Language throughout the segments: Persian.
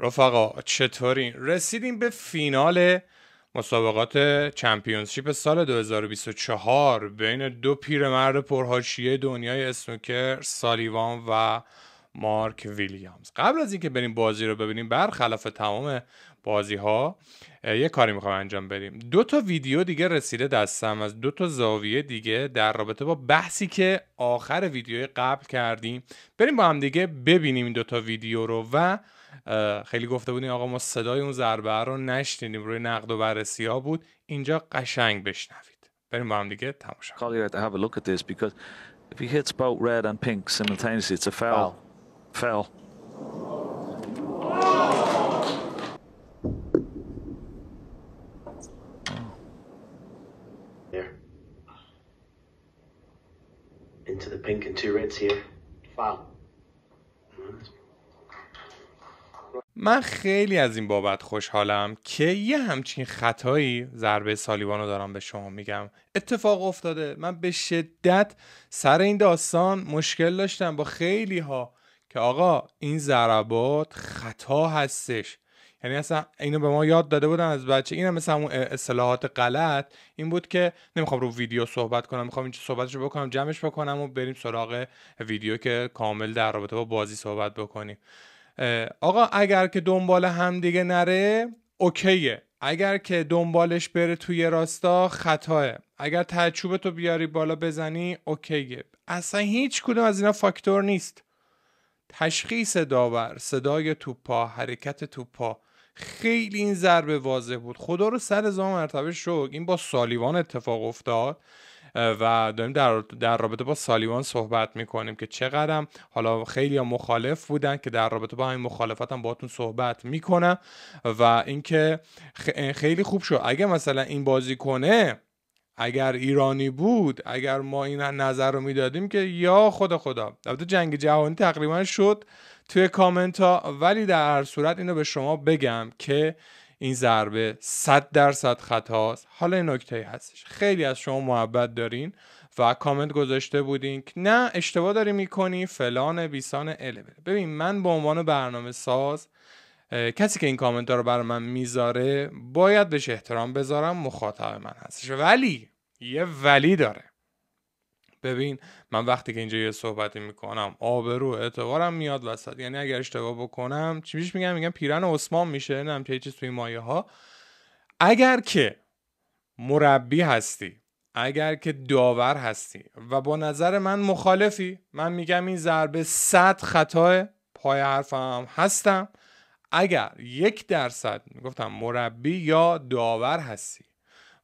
رفقا چطورین رسیدیم به فینال مسابقات چمپیونشیپ سال 2024 بین دو پیرمرد پرهاشیه دنیای اسنوکر سالیوان و مارک ویلیامز قبل از اینکه بریم بازی رو ببینیم برخلاف تمام بازی ها یه کاری میخوام انجام بریم دو تا ویدیو دیگه رسیده دستم از دو تا زاویه دیگه در رابطه با بحثی که آخر ویدیوی قبل کردیم بریم با هم دیگه ببینیم این دو تا ویدیو رو و خیلی گفته بودین آقا ما صدای اون ضربه رو نشنیدیم روی نقد و بررسی ها بود اینجا قشنگ بشنوید بریم با هم دیگه تماشا have a look at this because if both red and pink simultaneously it's a foul foul Into the pink and two reds here. Foul. من خیلی از این بابت خوشحالم که یه همچین خطایی ضربه سالیوانو دارم به شما میگم اتفاق افتاده من به شدت سر این داستان مشکل داشتم با خیلی ها که آقا این ضربات خطا هستش یعنی اصلا اینو به ما یاد داده بودن از بچه اینم مثلا همون اصطلاحات غلط این بود که نمیخوام رو ویدیو صحبت کنم میخوام اینجا صحبتشو بکنم جمعش بکنم و بریم سراغ ویدیو که کامل در رابطه با بازی صحبت بکنیم آقا اگر که دنبال همدیگه نره اوکیه اگر که دنبالش بره توی راستا خطاه اگر تعچوب تو بیاری بالا بزنی اوکیه اصلا هیچ کدوم از اینا فاکتور نیست تشخیص داور صدای توپا حرکت توپا خیلی این ضربه واضح بود خدا رو سر زمان مرتبه شد این با سالیوان اتفاق افتاد و داریم در, در رابطه با سالیوان صحبت میکنیم که چقدرم حالا خیلی مخالف بودن که در رابطه با این مخالفت هم باهاتون صحبت میکنم و اینکه خیلی خوب شد اگه مثلا این بازی کنه اگر ایرانی بود اگر ما این نظر رو میدادیم که یا خدا خدا البته جنگ جهانی تقریبا شد توی کامنت ها ولی در هر صورت اینو به شما بگم که این ضربه 100 درصد خطاست حالا نکته هستش خیلی از شما محبت دارین و کامنت گذاشته بودین که نه اشتباه داری میکنی فلان بیسان اله ببین من به عنوان برنامه ساز کسی که این کامنت رو برای من میذاره باید بهش احترام بذارم مخاطب من هستش ولی یه ولی داره ببین من وقتی که اینجا یه صحبتی میکنم آبرو اعتبارم میاد وسط یعنی اگر اشتباه بکنم چی میش میگم میگم پیرن عثمان میشه نم چه چیز توی مایه ها اگر که مربی هستی اگر که داور هستی و با نظر من مخالفی من میگم این ضربه صد خطای پای حرفم هستم اگر یک درصد میگفتم مربی یا داور هستی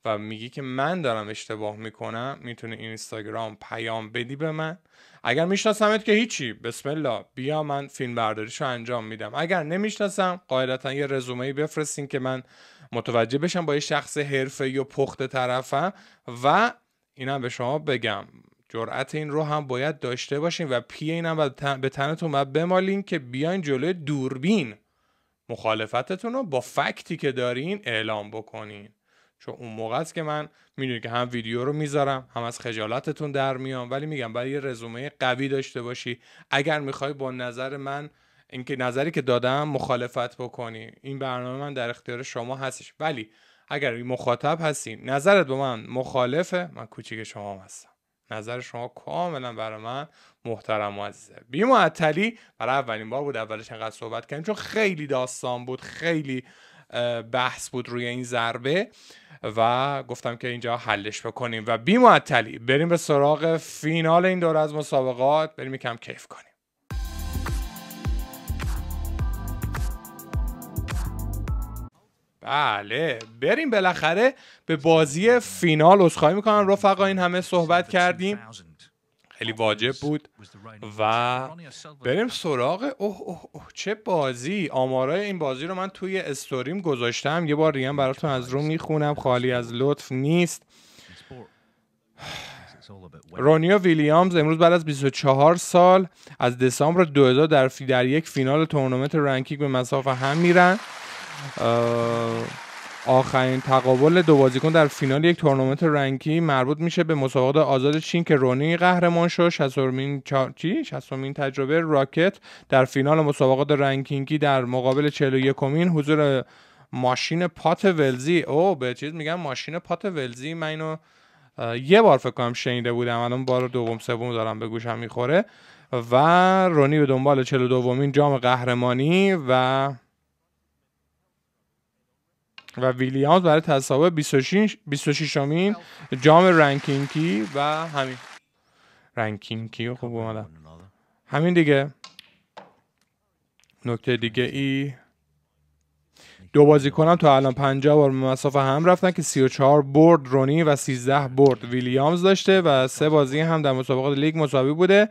و میگی که من دارم اشتباه میکنم میتونی اینستاگرام پیام بدی به من اگر میشناسمت که هیچی بسم الله بیا من فیلم برداریشو انجام میدم اگر نمیشناسم قاعدتا یه رزومه بفرستین که من متوجه بشم با یه شخص حرفه و پخت طرفم و اینم به شما بگم جرأت این رو هم باید داشته باشین و پی اینم به تنتون باید بمالین که بیاین جلوی دوربین مخالفتتون رو با فکتی که دارین اعلام بکنین چون اون موقع است که من میدونید که هم ویدیو رو میذارم هم از خجالتتون در میام ولی میگم برای یه رزومه قوی داشته باشی اگر میخوای با نظر من اینکه نظری که دادم مخالفت بکنی این برنامه من در اختیار شما هستش ولی اگر مخاطب هستین نظرت با من مخالفه من کوچیک شما هستم نظر شما کاملا برای من محترم و عزیزه بیمعطلی برای اولین بار بود اولش انقدر صحبت کردیم چون خیلی داستان بود خیلی بحث بود روی این ضربه و گفتم که اینجا حلش بکنیم و بی معطلی بریم به سراغ فینال این دوره از مسابقات بریم یکم کیف کنیم بله بریم بالاخره به بازی فینال خواهی میکنم رفقا این همه صحبت کردیم خیلی واجب بود و بریم سراغ اوه اوه اوه چه بازی آمارای این بازی رو من توی استوریم گذاشتم یه بار دیگه براتون از رو میخونم خالی از لطف نیست رونیو ویلیامز امروز بعد از 24 سال از دسامبر 2000 در, در یک فینال تورنمنت رنکینگ به مسافه هم میرن آخرین تقابل دو بازیکن در فینال یک تورنمنت رنکی مربوط میشه به مسابقات آزاد چین که رونی قهرمان شد شسومین چی تجربه راکت در فینال مسابقات رنکینگی در مقابل 41 کمین حضور ماشین پات ولزی او به چیز میگم ماشین پات ولزی من اینو یه بار فکر کنم شنیده بودم الان بار دوم سوم دارم به گوشم میخوره و رونی به دنبال 42 دومین جام قهرمانی و و ویلیامز برای تصاحب 26 26 امین جام رنکینکی و همین رنکینکی خوب اومدم همین دیگه نکته دیگه ای دو بازیکنم تا الان 50 بار به مسافه هم رفتن که 34 برد رونی و 13 برد ویلیامز داشته و سه بازی هم در مسابقات لیگ مساوی بوده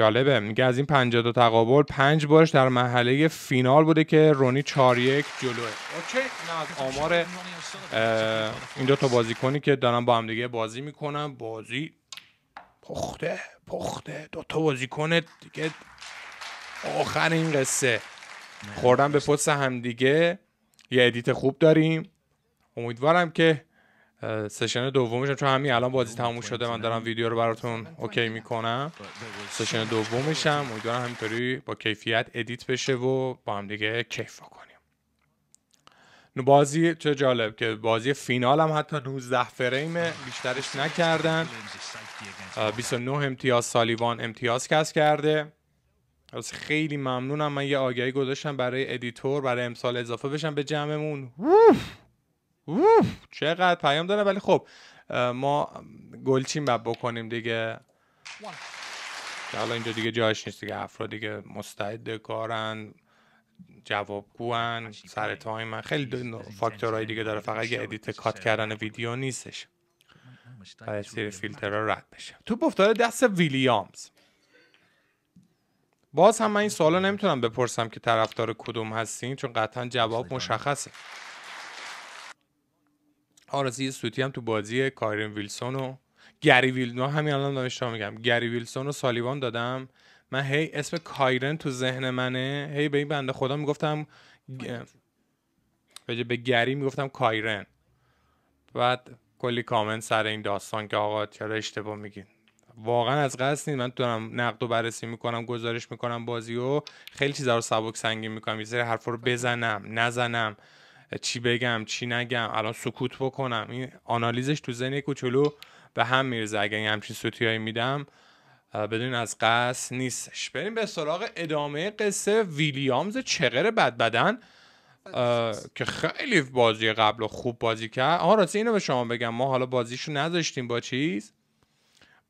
جالبه میگه از این 52 تقابل پنج بارش در مرحله فینال بوده که رونی 4 1 جلوه اوکی آمار این دو تا بازیکنی که دارم با هم دیگه بازی میکنم بازی پخته پخته دو تا بازیکن دیگه آخر این قصه خوردن به پست همدیگه یه ادیت خوب داریم امیدوارم که سشن دومش چون همین الان بازی تموم شده من دارم ویدیو رو براتون اوکی میکنم سشن دومش هم امیدوارم همینطوری با کیفیت ادیت بشه و با هم دیگه کیف کنیم بازی چه جالب که بازی فینال هم حتی 19 فریمه بیشترش نکردن 29 امتیاز سالیوان امتیاز کسب کرده خیلی ممنونم من یه آگهی گذاشتم برای ادیتور برای امسال اضافه بشم به جمعمون چقدر پیام داره ولی خب ما گلچین بب بکنیم دیگه حالا اینجا دیگه جاش نیست دیگه افراد دیگه مستعد کارن جوابگوان سر تایم خیلی فاکتورهای دیگه داره فقط یه ادیت کات کردن ویدیو نیستش باید سری فیلتر رد بشه تو بفتاره دست ویلیامز باز هم من این سوال نمیتونم بپرسم که طرفدار کدوم هستین چون قطعا جواب مشخصه آرزی سوتی هم تو بازی کایرن ویلسون و گری ویلسون همین الان دارم میگم گری ویلسون و سالیوان دادم من هی اسم کایرن تو ذهن منه هی به این بنده خدا میگفتم به گری میگفتم کایرن بعد کلی کامنت سر این داستان که آقا چرا اشتباه میگین واقعا از قصد من دارم نقد و بررسی میکنم گزارش میکنم بازی و خیلی چیزا رو سبک سنگین میکنم یه سری حرفا رو بزنم نزنم چی بگم چی نگم الان سکوت بکنم این آنالیزش تو ذهن کوچولو به هم میرزه اگه همچین سوتیایی میدم بدون از قصد نیستش بریم به سراغ ادامه قصه ویلیامز چقر بد بدن که خیلی بازی قبل خوب بازی کرد آها راستی اینو به شما بگم ما حالا بازیشو نذاشتیم با چیز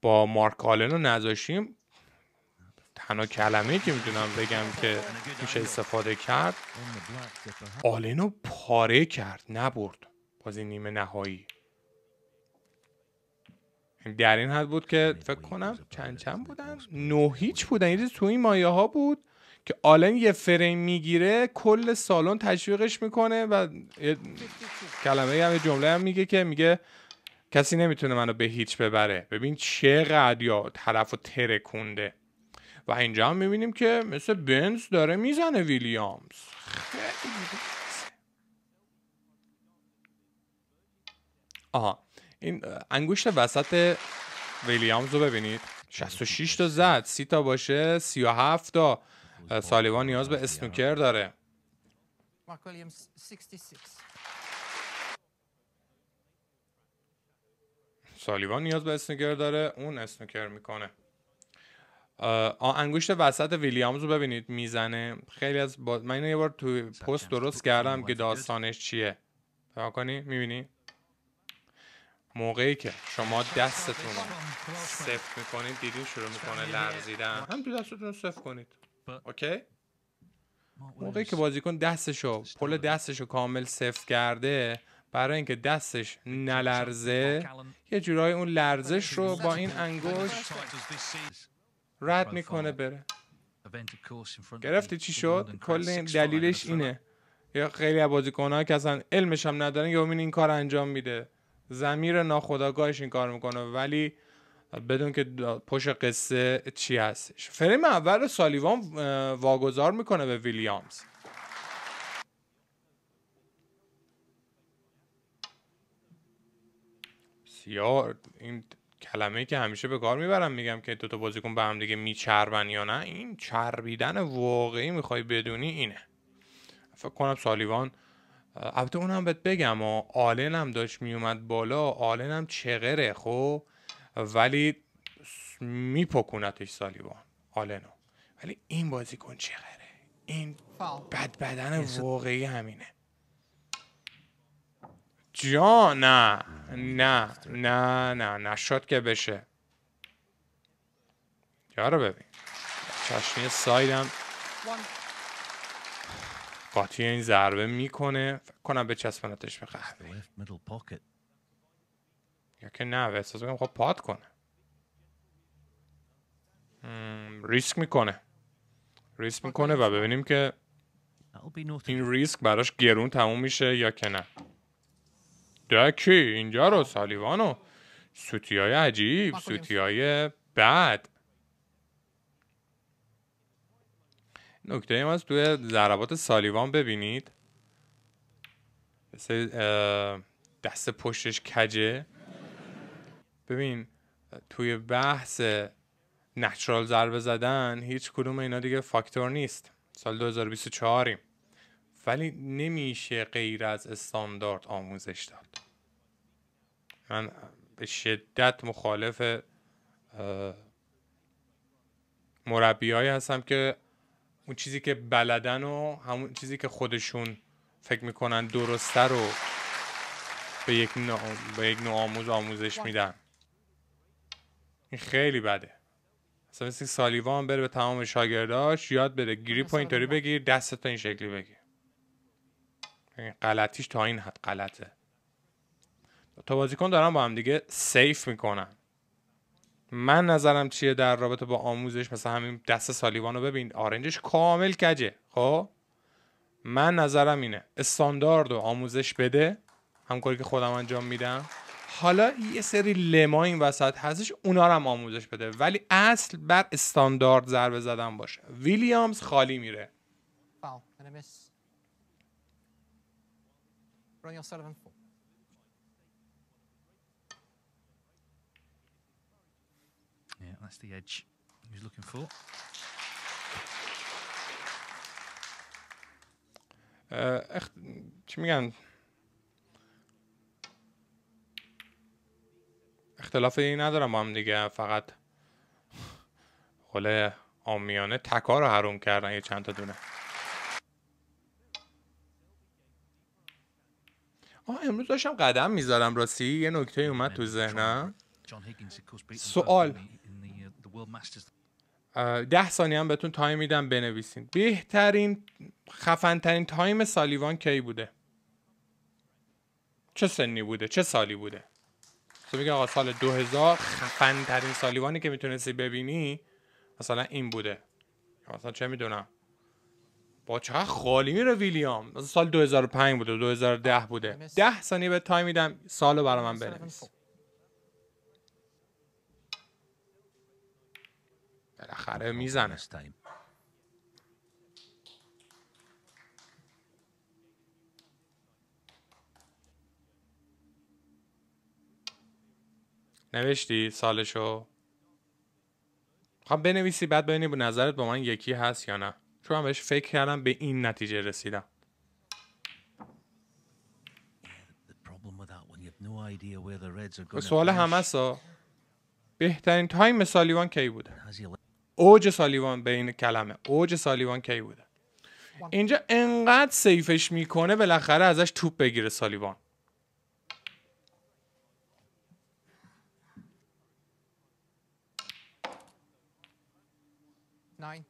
با مارک آلن رو نذاشتیم تنها کلمه که میتونم بگم که میشه استفاده کرد رو پاره کرد نبرد بازی نیمه نهایی در این حد بود که فکر کنم چند چند بودن نو هیچ بودن یه تو این مایه ها بود که آلن یه فریم میگیره کل سالن تشویقش میکنه و یه کلمه هم یه جمله هم میگه که میگه کسی نمیتونه منو به هیچ ببره ببین چقدر یا طرف رو ترکونده و اینجا هم میبینیم که مثل بنز داره میزنه ویلیامز آها این انگشت وسط ویلیامز رو ببینید 66 تا زد 30 تا باشه 37 تا سالیوان نیاز به اسنوکر داره سالیوان نیاز به اسنوکر داره اون اسنوکر میکنه انگشت وسط ویلیامز رو ببینید میزنه خیلی از با... من اینو یه بار تو پست درست کردم که داستانش چیه فکر کنی میبینی موقعی که شما دستتون رو سفت میکنید دیدین شروع میکنه لرزیدن هم تو دستتون رو سفت کنید اوکی موقعی که بازیکن دستشو پل رو کامل سفت کرده برای اینکه دستش نلرزه یه جورایی اون لرزش رو با این انگشت رد میکنه بره گرفتی چی شد کل دلیلش اینه یا خیلی از بازیکن‌ها که اصلا علمش هم ندارن یا این کار انجام میده زمیر ناخداگاهش این کار میکنه ولی بدون که پشت قصه چی هستش فریم اول سالیوان واگذار میکنه به ویلیامز سیار این کلمه که همیشه به کار میبرم میگم که دوتا بازیکن به هم دیگه میچربن یا نه این چربیدن واقعی میخوای بدونی اینه فکر کنم سالیوان البته اونم بهت بگم و آلن هم داشت میومد بالا آلن هم چغره خب ولی میپکونتش سالیوان آلنو ولی این بازیکن چغره این بد بدن واقعی همینه جا نه نه نه نه نشد که بشه جا رو ببین چشمی سایدم قاطی این ضربه میکنه فکر کنم به چسبناتش به قهوه یا که نه احساس میکنم خب پاد کنه ریسک میکنه ریسک میکنه و ببینیم که این ریسک براش گرون تموم میشه یا که نه دکی اینجا رو سالیوانو های عجیب های بد نکته ایم از توی ضربات سالیوان ببینید دست پشتش کجه ببین توی بحث نچرال ضربه زدن هیچ کدوم اینا دیگه فاکتور نیست سال 2024 ولی نمیشه غیر از استاندارد آموزش داد من به شدت مخالف هایی هستم که اون چیزی که بلدن و همون چیزی که خودشون فکر میکنن درسته رو به یک, نوع آموز آموزش میدن این خیلی بده مثلا مثل سالیوان بره به تمام شاگرداش یاد بده گریپ اینطوری بله. بگیر دستت تا این شکلی بگیر غلطیش تا این حد غلطه تا بازیکن دارن با هم دیگه سیف میکنن من نظرم چیه در رابطه با آموزش مثلا همین دست سالیوان رو ببین آرنجش کامل کجه خب من نظرم اینه استاندارد و آموزش بده همکاری که خودم انجام میدم حالا یه سری لما این وسط هستش اونا رو هم آموزش بده ولی اصل بر استاندارد ضربه زدن باشه ویلیامز خالی میره Yeah, that's the edge he was looking for. Uh, echt, چی میگن اختلافی ندارم با هم دیگه فقط قول آمیانه تکا رو حروم کردن یه چند تا دونه آه امروز داشتم قدم میذارم راستی یه نکته اومد تو ذهنم سوال ده ثانیه هم بهتون تایم میدم بنویسین بهترین خفنترین تایم سالیوان کی بوده چه سنی بوده چه سالی بوده تو میگه آقا سال 2000 خفن ترین سالیوانی که میتونستی ببینی مثلا این بوده مثلا چه میدونم با چه خالی میره ویلیام سال 2005 بوده 2010 بوده ده ثانیه به تایم میدم سالو برا من بنویس بالاخره میزنه نوشتی سالشو خب بنویسی بعد ببینی به نظرت با من یکی هست یا نه چون من بهش فکر کردم به این نتیجه رسیدم سوال همه سا بهترین تایم سالیوان کی بوده اوج سالیوان به این کلمه اوج سالیوان کی بوده اینجا انقدر سیفش میکنه بالاخره ازش توپ بگیره سالیوان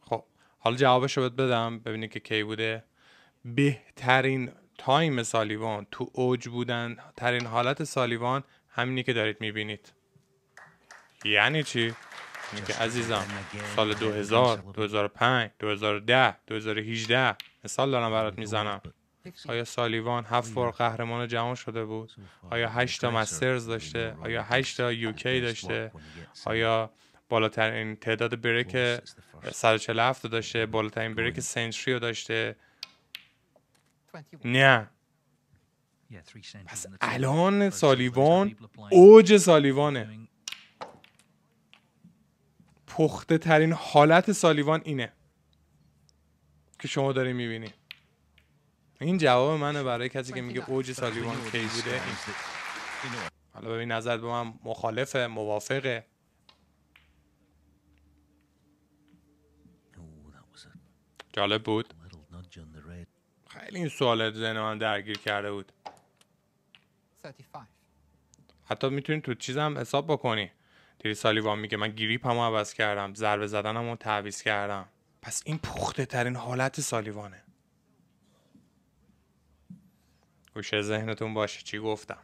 خب حالا جوابش رو بدم ببینی که کی بوده بهترین تایم سالیوان تو اوج بودن ترین حالت سالیوان همینی که دارید میبینید یعنی چی؟ که عزیزم سال 2000 2005 2010 2018 مثال دارم برات میزنم آیا سالیوان هفت بار قهرمان جهان شده بود؟ آیا هشت تا مسترز داشته؟ آیا هشت تا یوکی داشته؟ آیا بالاترین تعداد بریک 147 داشته؟ بالاترین بریک سنتری رو داشته؟ نه پس الان سالیوان اوج سالیوانه پخته ترین حالت سالیوان اینه که شما داری میبینی این جواب منه برای کسی که میگه اوج سالیوان کی بوده حالا ببین نظر به من مخالفه موافقه جالب بود خیلی این سوال ذهن من درگیر کرده بود حتی میتونی تو چیزم حساب بکنی سالی سالیوان میگه من گریپ هم عوض کردم ضربه زدنمو تعویض کردم پس این پخته ترین حالت سالیوانه گوشه ذهنتون باشه چی گفتم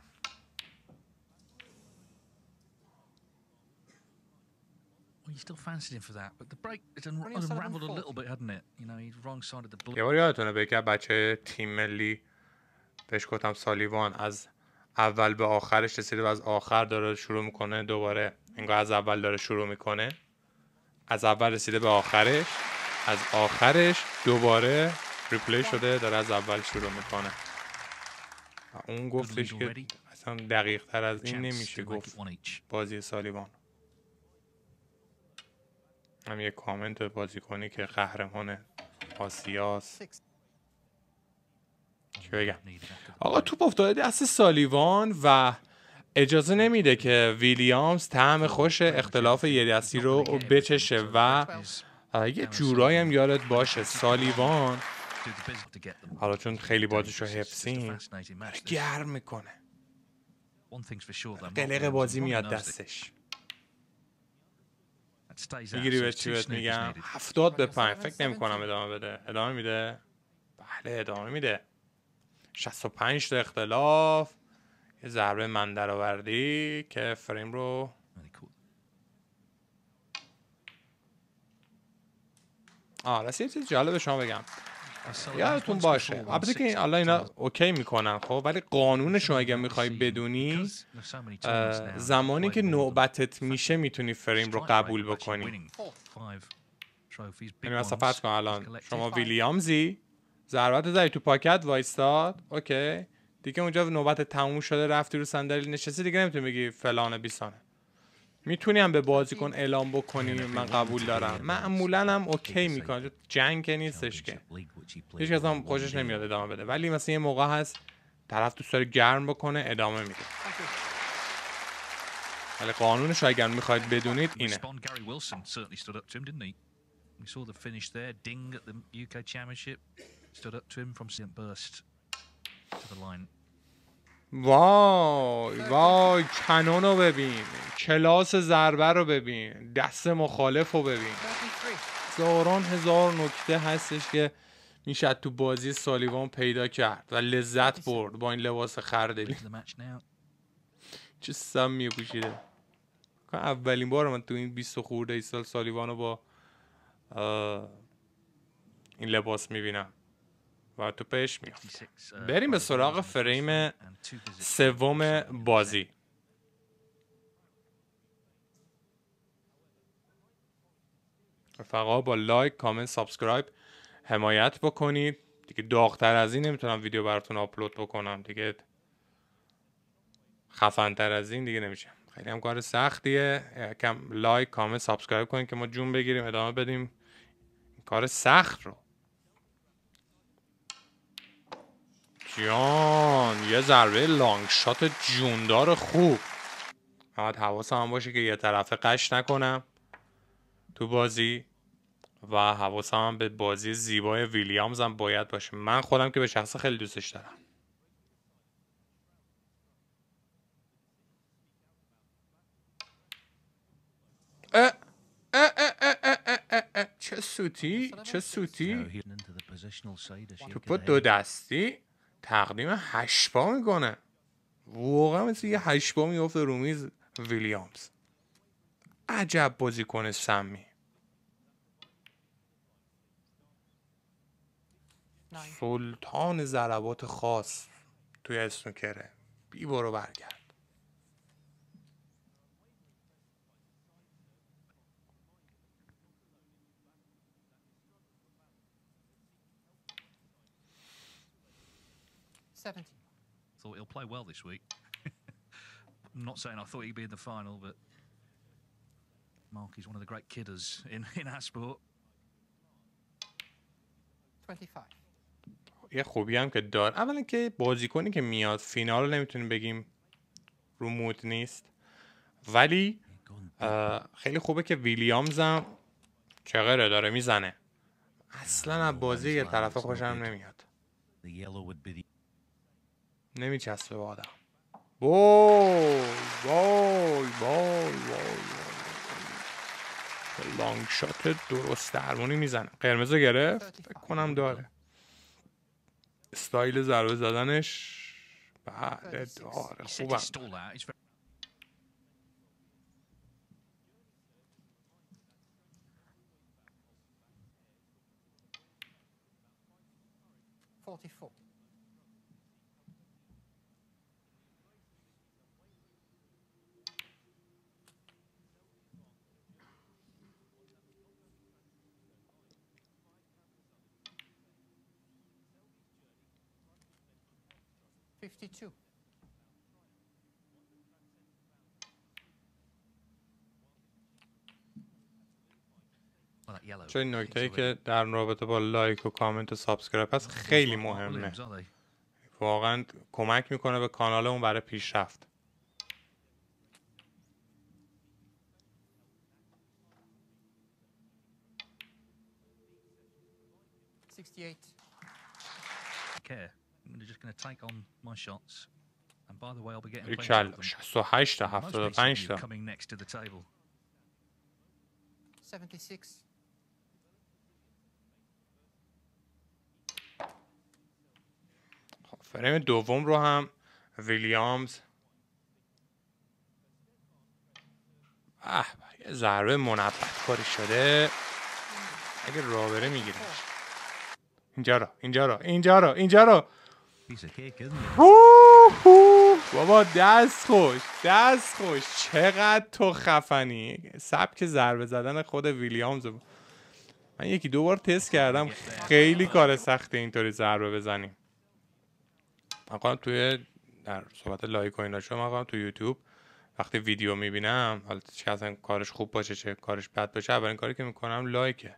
یه بار یادتونه بگه بچه تیم ملی بهش گفتم سالیوان از اول به آخرش رسیده و از آخر داره شروع میکنه دوباره انگار از اول داره شروع میکنه از اول رسیده به آخرش از آخرش دوباره ریپلی شده داره از اول شروع میکنه و اون گفتش که اصلا دقیق تر از این نمیشه گفت بازی سالیوان هم یه کامنت بازی کنی که قهرمان آسیاس چی بگم آقا توپ افتاده دست سالیوان و اجازه نمیده که ویلیامز طعم خوش اختلاف یه دستی رو بچشه و یه جورایی هم یادت باشه سالیوان حالا چون خیلی بازش رو حفظیم گرم میکنه قلق بازی میاد دستش میگیری به چی میگم هفتاد به پنج فکر نمی کنم ادامه بده ادامه میده بله ادامه میده 65 تا اختلاف ضربه من درآوردی که فریم رو آه راست یه چیز جالب شما بگم یادتون باشه البته که حالا اینا اوکی میکنن خب ولی قانون شما اگه میخوای بدونی زمانی که نوبتت میشه میتونی فریم رو قبول بکنی یعنی مثلا فرض کن الان شما ویلیامزی ضربت زدی تو پاکت وایستاد اوکی دیگه اونجا نوبت تموم شده رفتی رو صندلی نشستی دیگه نمیتونی بگی فلان بیسانه میتونی هم به بازیکن اعلام بکنی من قبول دارم معمولا هم اوکی میکنه جنگ نیستش که هیچ هم خوشش نمیاد ادامه بده ولی مثلا یه موقع هست طرف دوست داره گرم بکنه ادامه میده ولی قانونش اگر میخواید بدونید اینه وای وای کنون رو ببین کلاس ضربه رو ببین دست مخالف رو ببین زاران هزار نکته هستش که میشه تو بازی سالیوان پیدا کرد و لذت برد با این لباس خردلی چه سم میپوشیده اولین بار من تو این 20 خورده ای سال سالیوان رو با این لباس میبینم و تو پیش میاد uh, بریم به سراغ فریم سوم بازی رفقا با لایک کامنت سابسکرایب حمایت بکنید دیگه داغتر از این نمیتونم ویدیو براتون آپلود بکنم دیگه خفنتر از این دیگه نمیشه خیلی هم کار سختیه کم لایک کامنت سابسکرایب کنید که ما جون بگیریم ادامه بدیم کار سخت رو جان یه ضربه لانگ شات جوندار خوب باید حواسم هم باشه که یه طرفه قش نکنم تو بازی و حواسم هم به بازی زیبای ویلیامز هم باید باشه من خودم که به شخص خیلی دوستش دارم چه سوتی چه سوتی تو دو دستی تقدیم هشپا میکنه واقعا مثل یه هشپا میفته رومیز ویلیامز عجب کنه سمی سلطان ضربات خاص توی اسنوکره بی برو برگرد 17. Thought he'll play well this week. I'm not saying I thought he'd be in the final, but Mark is one of the great kidders in, in our sport. 25. یه خوبی هم که دار اولا که بازیکنی که میاد فینال رو نمیتونیم بگیم رو مود نیست ولی خیلی خوبه که ویلیامز هم چقدر داره میزنه اصلا از بازی یه طرف خوشم نمیاد نمیچسبه به آدم وای وای وای وای لانگ شات درست درمونی میزنه قرمز رو گرفت فکر کنم داره استایل ضربه زدنش بله داره خوبم Forty-four. 52. چون این نکته ای که در رابطه با لایک و کامنت و سابسکرایب هست خیلی مهمه واقعا کمک میکنه به کانال اون برای پیشرفت Okay. to تا 75 خب، فریم دوم رو هم ویلیامز یه ضربه منبت کاری شده اگه رابره میگیره اینجا خب. را اینجا را اینجا را اینجا رو بابا دست خوش دست خوش چقدر تو خفنی سبک ضربه زدن خود ویلیامز من یکی دو بار تست کردم خیلی کار سخته اینطوری ضربه بزنیم من توی در صحبت لایک و اینا شو من تو یوتیوب وقتی ویدیو میبینم حالا چه اصلا کارش خوب باشه چه کارش بد باشه اولین کاری که میکنم لایکه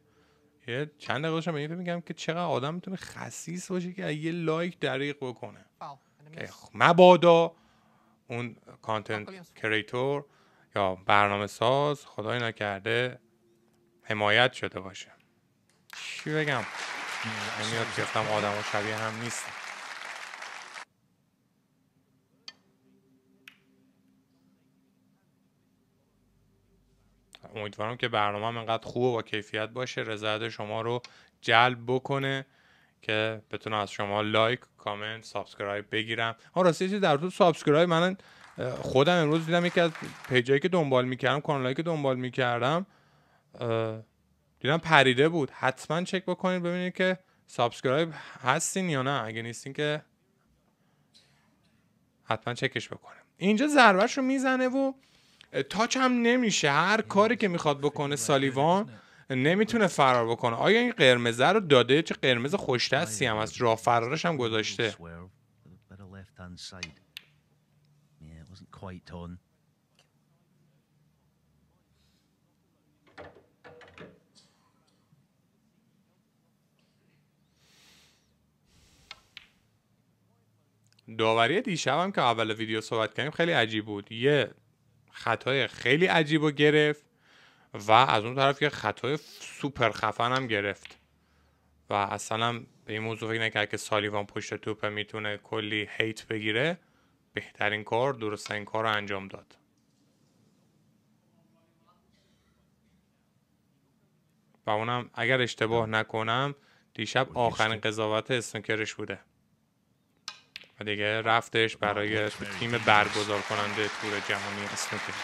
چند دقیقه داشتم به میگم که چقدر آدم میتونه خصیص باشه که یه لایک دریق بکنه که خب، مبادا اون کانتنت کریتور یا برنامه ساز خدای نکرده حمایت شده باشه چی بگم میاد گفتم آدم و شبیه هم نیست امیدوارم که برنامه هم انقدر خوب و با کیفیت باشه رضایت شما رو جلب بکنه که بتونم از شما لایک کامنت سابسکرایب بگیرم ها راستی در تو سابسکرایب من خودم امروز دیدم یکی از پیجایی که دنبال میکردم کانالایی که دنبال میکردم دیدم پریده بود حتما چک بکنید ببینید که سابسکرایب هستین یا نه اگه نیستین که حتما چکش بکنم اینجا ضربهش رو میزنه و تاچ هم نمیشه هر کاری که میخواد بکنه سالیوان نمیتونه فرار بکنه آیا این قرمزه رو داده چه قرمز خوش هم از راه فرارش هم گذاشته داوری دیشب هم که اول ویدیو صحبت کردیم خیلی عجیب بود یه خطای خیلی عجیب و گرفت و از اون طرف یه خطای سوپر خفن هم گرفت و اصلا به این موضوع فکر نکرد که سالیوان پشت توپه میتونه کلی هیت بگیره بهترین کار این کار رو انجام داد و اونم اگر اشتباه نکنم دیشب آخرین قضاوت استنکرش بوده و دیگه رفتش برای تیم برگزار کننده تور جهانی اسنوکر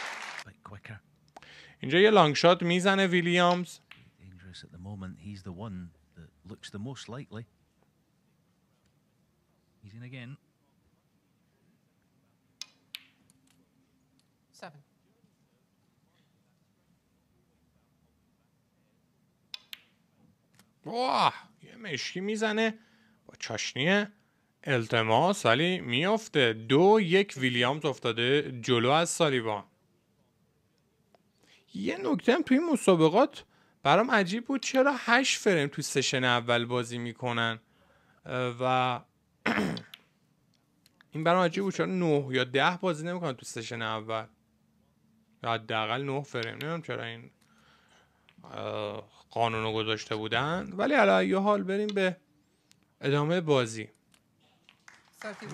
اینجا یه لانگ شات میزنه ویلیامز واه یه مشکی میزنه با چاشنیه التماس ولی میافته دو یک ویلیامز افتاده جلو از سالیوان یه نکته هم توی مسابقات برام عجیب بود چرا هشت فریم تو سشن اول بازی میکنن و این برام عجیب بود چرا نه یا ده بازی نمیکنن تو سشن اول یا حداقل نه فریم نمیدونم چرا این قانون رو گذاشته بودن ولی علی حال بریم به ادامه بازی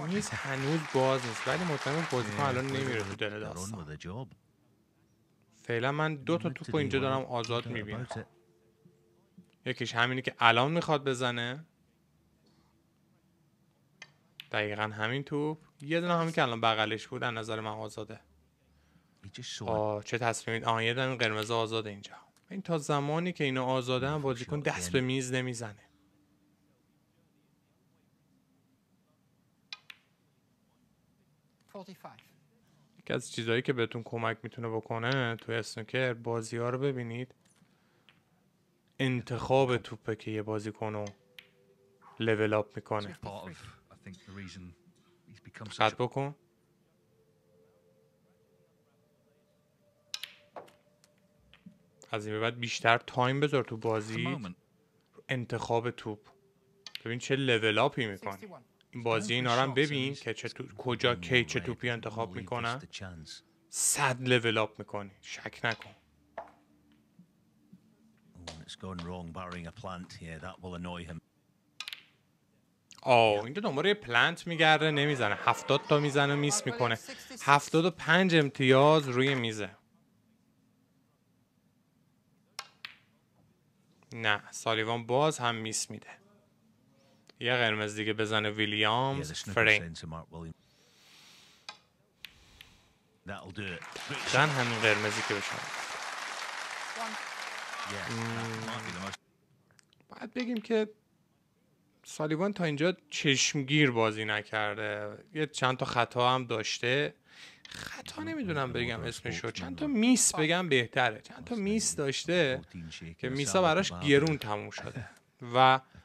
میز هنوز باز نیست ولی مطمئن بازیکن الان نمیره تو دل داستان فعلا من دو تا توپ اینجا دارم آزاد میبینم یکیش همینی که الان میخواد بزنه دقیقا همین توپ یه دونه همین که الان بغلش بود از نظر من آزاده آه چه تصمیمی آه یه دونه قرمز آزاده اینجا این تا زمانی که اینو آزاده هم بازیکن دست یعنی- به میز نمیزنه یکی از چیزهایی که بهتون کمک میتونه بکنه توی اسنوکر بازی ها رو ببینید انتخاب توپه که یه بازی رو لول اپ میکنه قد بکن از این بعد بیشتر تایم بذار تو بازی انتخاب توپ ببین چه لول اپی میکنه این بازی اینا هم ببین که چطور کجا کی چه توپی انتخاب میکنن صد لول اپ میکنی شک نکن oh, آه اینجا دنبال یه پلنت میگرده نمیزنه هفتاد تا میزنه میس میکنه هفتاد و پنج امتیاز روی میزه نه سالیوان باز هم میس میده یه قرمز دیگه بزنه ویلیام، فرین زن همین قرمزی که بشن باید بگیم که سالیوان تا اینجا چشمگیر بازی نکرده یه چند تا خطا هم داشته خطا نمیدونم بگم اسمشو چند تا میس بگم بهتره چند تا میس داشته که میسا براش گرون تموم شده و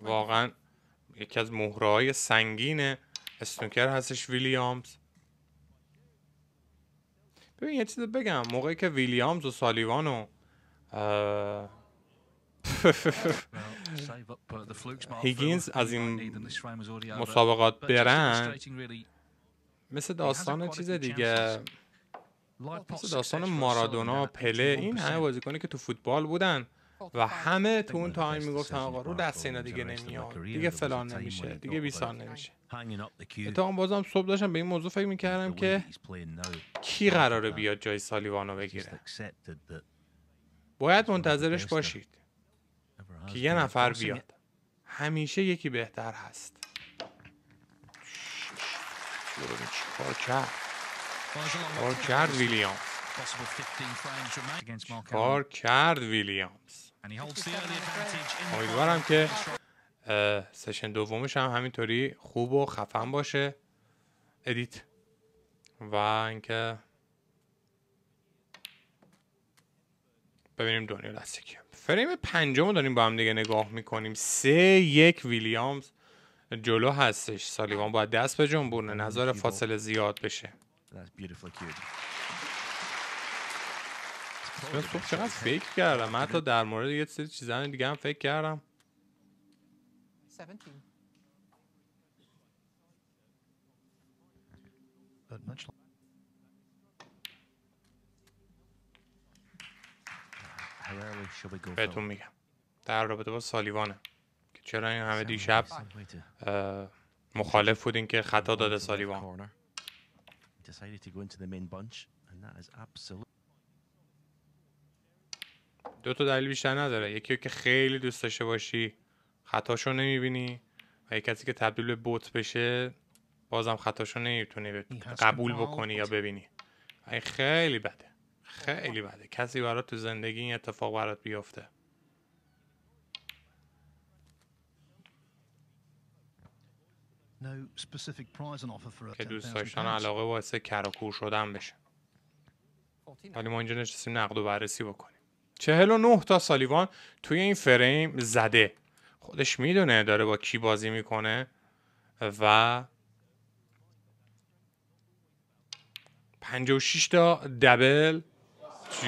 واقعا یکی از های سنگین استونکر هستش ویلیامز ببین یه چیز بگم موقعی که ویلیامز و سالیوان و هیگینز از این مسابقات برن مثل داستان چیز دیگه مثل داستان مارادونا پله این همه بازیکنی که تو فوتبال بودن خب، و همه تو اون تایم میگفتن آقا رو دست اینا دیگه نمیاد دیگه فلان نمیشه دیگه بیسان نمیشه اتفاقا بازم صبح داشتم به این موضوع فکر میکردم که کی قراره بیاد جای سالیوانو بگیره باید منتظرش باشید که یه نفر بیاد همیشه یکی بهتر هست کار کرد کار کرد کار کرد ویلیامز امیدوارم که سشن دومش هم همینطوری خوب و خفن باشه ادیت و اینکه ببینیم دنیا دست کیم فریم پنجم رو داریم با هم دیگه نگاه میکنیم سه یک ویلیامز جلو هستش سالیوان باید دست به جنبونه نظر فاصله زیاد بشه خب چقدر فکر کردم من تا در مورد یه سری چیزا دیگه هم فکر کردم بهتون میگم در رابطه با سالیوانه که چرا این همه دیشب مخالف بودین که خطا داده سالیوان دو تا دلیل بیشتر نداره یکی که خیلی دوست داشته باشی خطاشو نمیبینی و یک کسی که تبدیل به بوت بشه بازم خطاشو نمیتونی قبول بکنی یا ببینی این خیلی بده خیلی بده کسی برات تو زندگی این اتفاق برات بیفته که دوست علاقه باعث کراکور شدن بشه ولی ما اینجا نشستیم نقد و بررسی بکنیم 49 تا سالیوان توی این فریم زده خودش میدونه داره با کی بازی میکنه و 56 تا دبل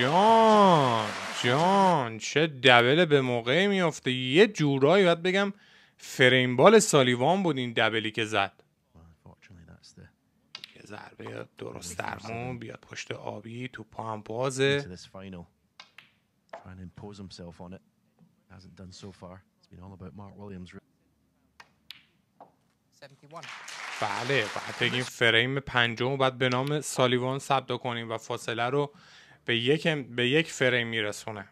جان جان چه دبل به موقع میافته یه جورایی باید بگم فریم بال سالیوان بود این دبلی که زد یه ضربه درست درمون بیاد پشت آبی تو پام بازه try and impose himself on it. Hasn't done so far. It's been all about Mark Williams. 71. بله بعد بگیم فریم پنجم باید به نام سالیوان ثبت کنیم و فاصله رو به یک, به یک فریم میرسونه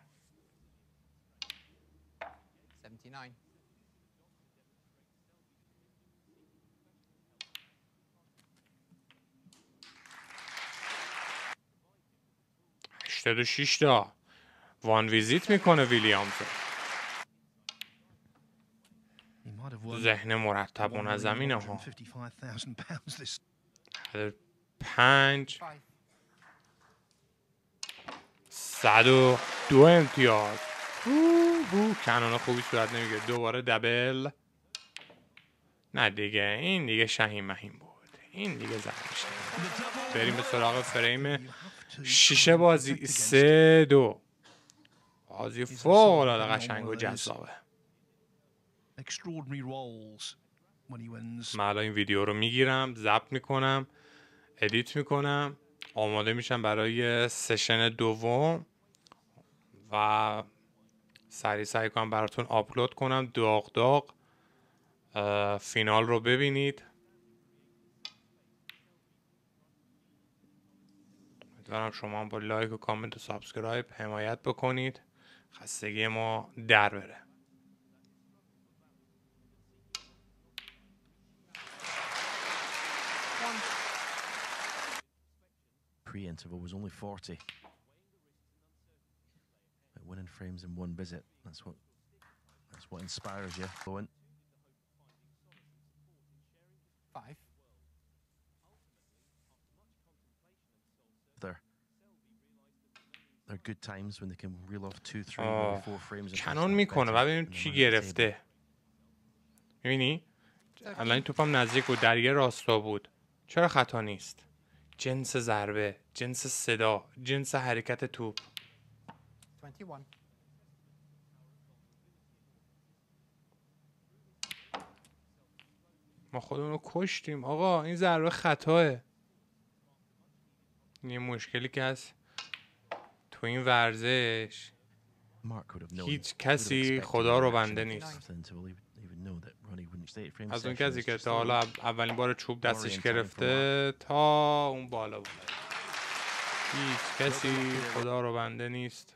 هشتاد و تا وان ویزیت میکنه ویلیامز ذهن مرتب از ها پنج صد و دو امتیاز کنان خوبی صورت نمیگه دوباره دبل نه دیگه این دیگه شهیم مهیم بود این دیگه زن بریم به سراغ فریم شیشه بازی سه دو بازی فوق العاده قشنگ و جذابه من الان این ویدیو رو میگیرم ضبط میکنم ادیت میکنم آماده میشم برای سشن دوم و سریع سعی کنم براتون آپلود کنم داغ داغ فینال رو ببینید امیدوارم شما با لایک و کامنت و سابسکرایب حمایت بکنید خستگی ما در بره Pre-interval was only 40. But winning frames in one visit, that's what that's what inspires you, Owen. Five. کنون میکنه و ببینیم چی گرفته میبینی؟ الان توپم نزدیک بود در یه راستا بود چرا خطا نیست؟ جنس ضربه جنس صدا جنس حرکت توپ ما خودمون رو کشتیم آقا این ضربه خطاه یه مشکلی که هست تو این ورزش هیچ کسی خدا رو بنده نیست از اون کسی که تا حالا اولین بار چوب دستش گرفته تا اون بالا بود هیچ کسی خدا رو بنده نیست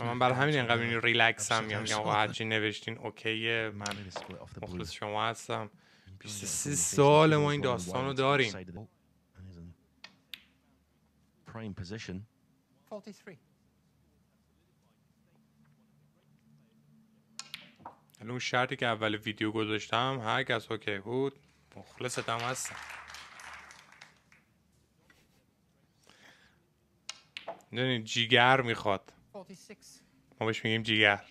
من برای همین اینقدر این ریلکس هم میگم میگم هرچی نوشتین اوکیه من مخلص شما هستم 23 سال ما این داستان رو داریم prime position. 43. اون شرطی که اول ویدیو گذاشتم هر کس اوکی بود مخلصتم هستم جیگر میخواد ما بهش میگیم جیگر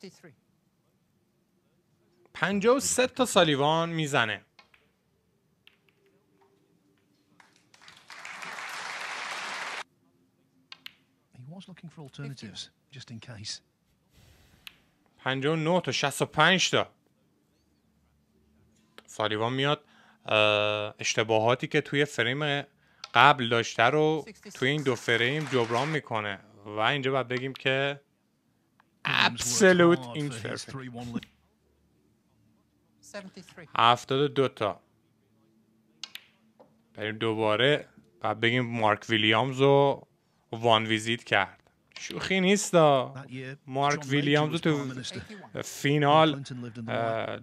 53 تا سالیوان میزنه پنجا و نه تا شست و پنج تا سالیوان میاد اشتباهاتی که توی فریم قبل داشته رو توی این دو فریم جبران میکنه و اینجا باید بگیم که absolute imperfect 72 تا بریم دوباره و بگیم مارک ویلیامز رو وان ویزیت کرد شوخی نیست مارک ویلیامز تو فینال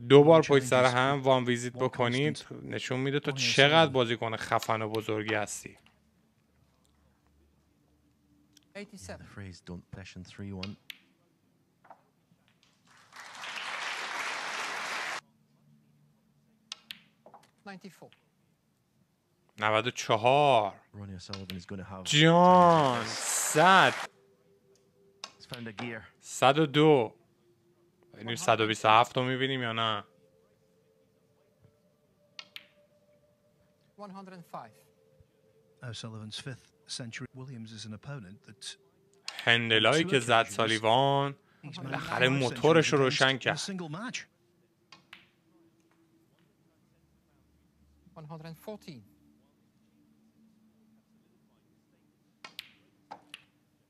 دو بار پشت سر هم وان ویزیت بکنید نشون میده تو چقدر بازیکن خفن و بزرگی هستی 94 94 جان 100 102 این 127 رو میبینیم یا نه 105 O'Sullivan's 5th century Williams is an opponent that هندلایی که زد سالیوان بالاخره موتورش رو روشن کرد 114.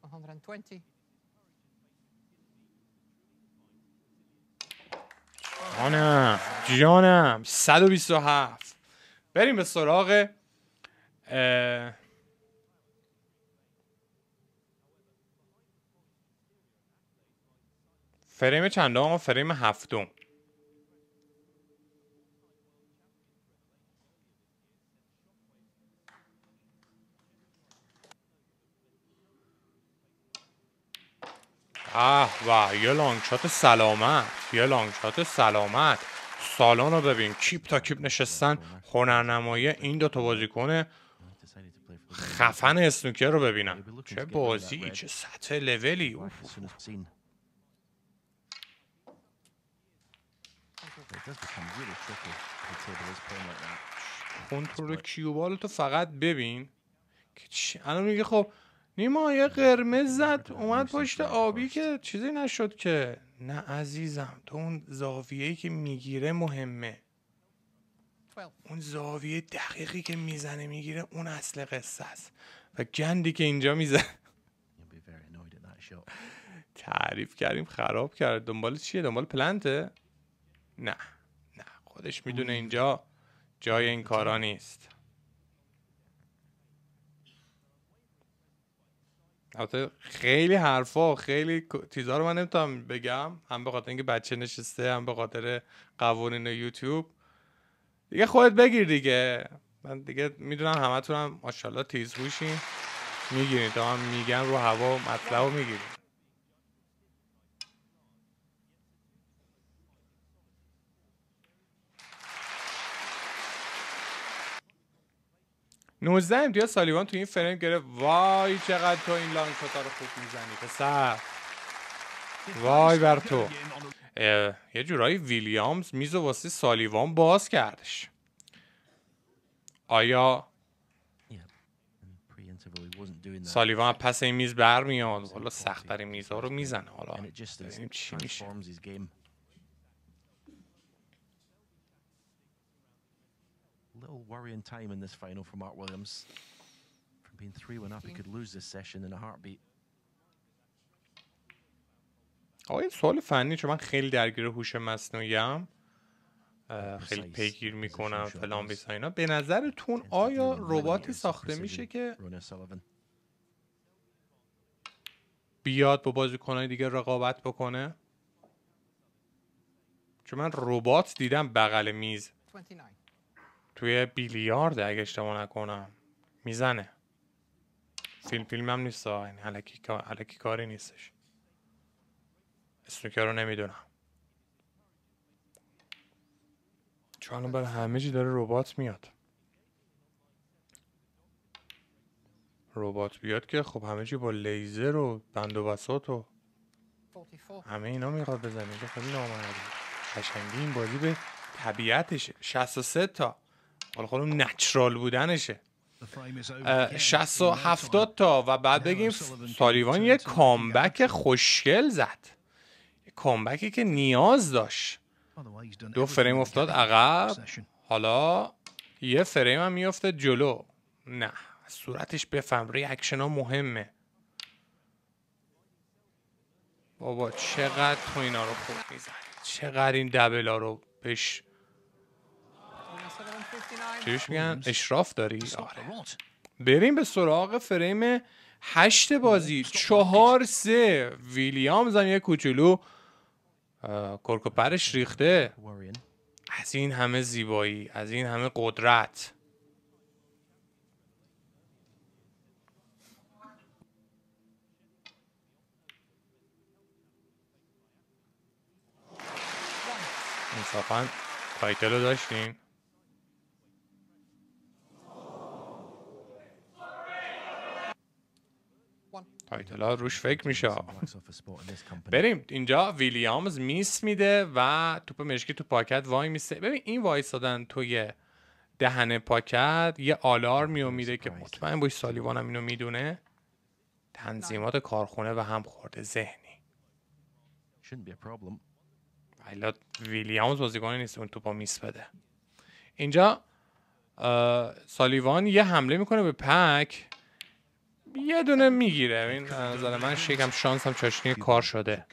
120. جانم جانم 127 بریم به سراغ فریم فریم چندم فریم هفتم اه و یه لانگشات سلامت یه لانگشات سلامت سالان رو ببین کیپ تا کیپ نشستن هنرنمایی این دوتا کنه خفن اسنوکر رو ببینم چه بازی چه سطح لولی کنترل کیوبال تو فقط ببین که الان میگه خب نیما یه قرمز زد اومد پشت آبی که چیزی نشد که نه عزیزم تو اون زاویه‌ای که میگیره مهمه اون زاویه دقیقی که میزنه میگیره اون اصل قصه است و گندی که اینجا میزنه تعریف کردیم خراب کرد دنبال چیه دنبال پلنته نه نه خودش میدونه اینجا جای این کارا نیست البته خیلی حرفا خیلی چیزا رو من نمیتونم بگم هم به خاطر اینکه بچه نشسته هم به خاطر قوانین یوتیوب دیگه خودت بگیر دیگه من دیگه میدونم همتونم ماشاءالله تیز روشین میگیرین تا من میگم رو هوا مطلب رو میگیرین 19 امتیاز سالیوان تو این فریم گرفت وای چقدر تو این لانگ رو خوب میزنی پسر وای بر تو یه جورایی ویلیامز میز و واسه سالیوان باز کردش آیا سالیوان پس این میز برمیاد حالا سخت‌ترین میزها رو میزنه حالا ببینیم چی میشه little worrying time in this final for Mark Williams. From being 3-1 up, he could lose this session in a heartbeat. آقا این سوال فنی چون من خیلی درگیر هوش مصنوعیم خیلی پیگیر میکنم فلان بیسا اینا به نظرتون آیا رباتی ساخته میشه که بیاد با بازیکنهای دیگه رقابت بکنه چون من ربات دیدم بغل میز توی بیلیارد اگه اشتباه نکنم میزنه فیلم فیلم هم نیست یعنی علکی, کاری نیستش اسنوکر رو نمیدونم چون الان همه چی داره ربات میاد ربات بیاد که خب همه چی با لیزر و بند و بسات و همه اینا میخواد بزنه خیلی نامرده قشنگی این بازی به طبیعتش 63 تا حالا خیلی نچرال بودنشه 60 و تا و بعد بگیم سالیوان یه کامبک خوشگل زد یه کامبکی که نیاز داشت دو فریم افتاد عقب حالا یه فریم هم میفته جلو نه صورتش بفهم ریاکشن ها مهمه بابا چقدر تو اینا رو خوب میزنی چقدر این دبل ها رو بهش چیش میگن خب، اشراف داری آره بریم به سراغ فریم هشت بازی چهار سه ویلیام زن یه کوچولو کرکوپرش ریخته از این همه زیبایی از این همه قدرت انصافا تایتل رو داشتیم ها روش فکر میشه بریم اینجا ویلیامز میس میده و توپ مشکی تو پاکت وای میسه ببین این وایستادن توی دهن پاکت یه آلار میو میده که مطمئن باش سالیوان هم اینو میدونه تنظیمات کارخونه و هم خورده ذهنی حالا ویلیامز بازیکن نیست اون توپا میس بده اینجا سالیوان یه حمله میکنه به پک یه دونه میگیره این نظر من شیکم شانس هم چاشنی کار شده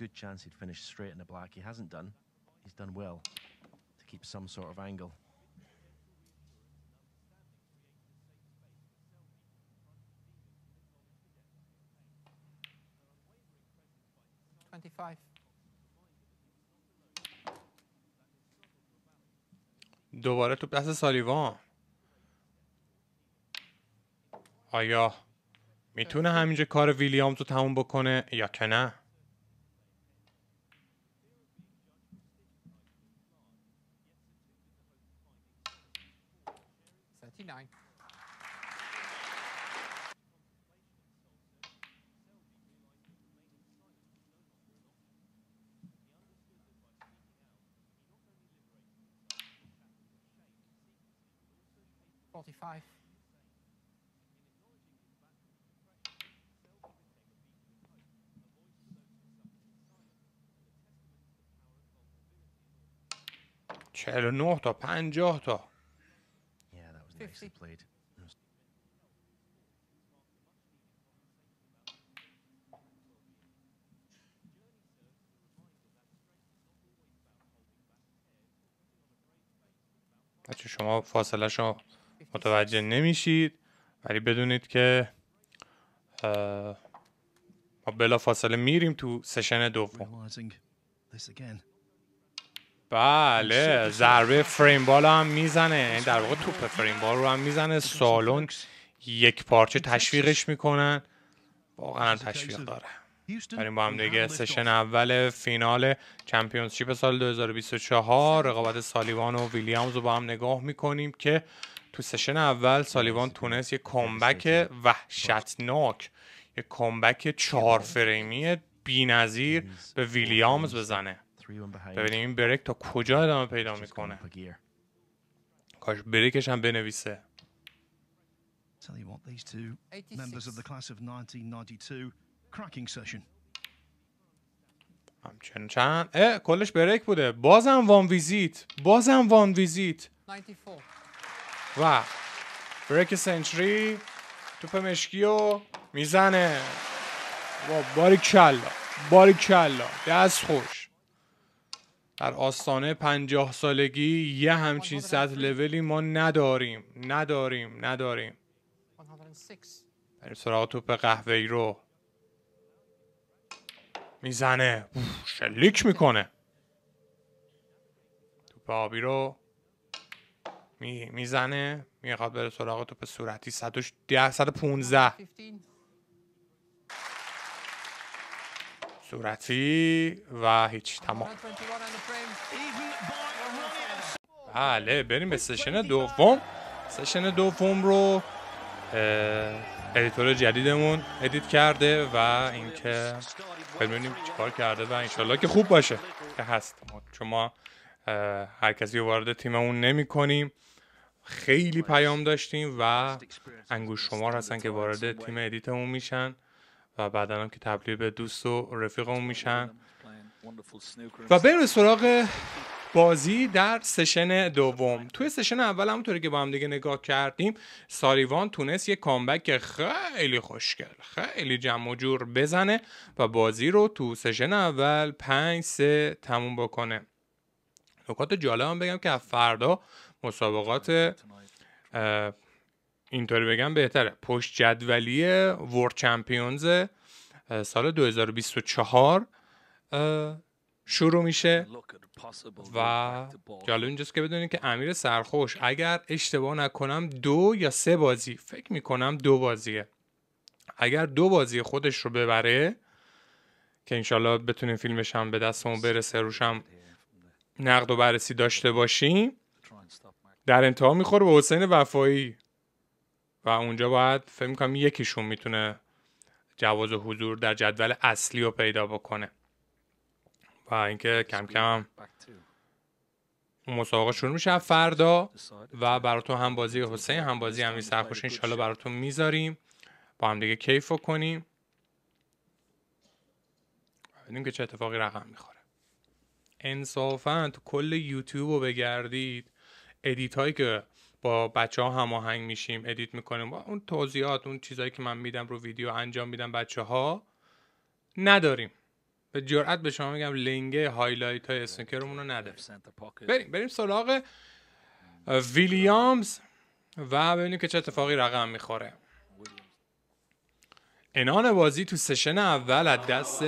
دوباره تو دست سالیوان آیا میتونه همینجا کار ویلیامز رو تموم بکنه یا که نه؟ Forty-five. 49 تا 50 تا بچه شما فاصله شما متوجه نمیشید ولی بدونید که ما بلا فاصله میریم تو سشن دوم بله ضربه فریم بال هم میزنه یعنی در واقع توپ فریم بال رو هم میزنه سالون یک پارچه تشویقش میکنن واقعا تشویق داره بریم با هم دیگه سشن اول فینال چمپیونشیپ سال 2024 رقابت سالیوان و ویلیامز رو با هم نگاه میکنیم که تو سشن اول سالیوان تونست یه کمبک وحشتناک یه کمبک چهار فریمی بی به ویلیامز بزنه ببینیم این بریک تا کجا ادامه پیدا میکنه کاش بریکش هم بنویسه چند اه کلش بریک بوده بازم وان ویزیت بازم وان ویزیت و بریک سنچری توپ مشکیو میزنه با باریک دست خوش در آستانه پنجاه سالگی یه همچین صد لولی ما نداریم نداریم نداریم بریم سراغ توپ قهوه ای رو میزنه شلیک میکنه توپ آبی رو میزنه میخواد بره سراغ توپ صورتی 115 صورتی و هیچ تمام بله بریم به سشن دوم سشن دوم رو ادیتور جدیدمون ادیت کرده و اینکه ببینیم چیکار کرده و انشالله که خوب باشه که هست چون ما هر کسی وارد تیممون نمی خیلی پیام داشتیم و انگوش شمار هستن که وارد تیم ادیتمون میشن و بعدا هم که تبلیغ به دوست و اون میشن و بریم سراغ بازی در سشن دوم توی سشن اول طوری که با هم دیگه نگاه کردیم ساریوان تونست یه کامبک خیلی خوشگل خیلی جمع و جور بزنه و بازی رو تو سشن اول پنج سه تموم بکنه نکات جالب هم بگم که فردا مسابقات اینطوری بگم بهتره پشت جدولی ورد چمپیونز سال 2024 شروع میشه و جالب اینجاست که بدونید که امیر سرخوش اگر اشتباه نکنم دو یا سه بازی فکر میکنم دو بازیه اگر دو بازی خودش رو ببره که انشالله بتونیم فیلمش هم به دستمون برسه روش هم نقد و بررسی داشته باشیم در انتها میخوره به حسین وفایی و اونجا باید فکر میکنم یکیشون میتونه جواز و حضور در جدول اصلی رو پیدا بکنه و اینکه کم کم مسابقه شروع میشه فردا و براتون هم بازی حسین هم بازی همین سرخوش انشالله براتون میذاریم با هم دیگه کیف کنیم ببینیم که چه اتفاقی رقم میخوره انصافا تو کل یوتیوب رو بگردید ادیت هایی که با بچه ها هماهنگ میشیم ادیت میکنیم اون توضیحات اون چیزهایی که من میدم رو ویدیو انجام میدم بچه ها نداریم به جرات به شما میگم لینگه هایلایت های اسنکرمون رو نداریم بریم بریم سراغ ویلیامز و ببینیم که چه اتفاقی رقم میخوره انان بازی تو سشن اول از دست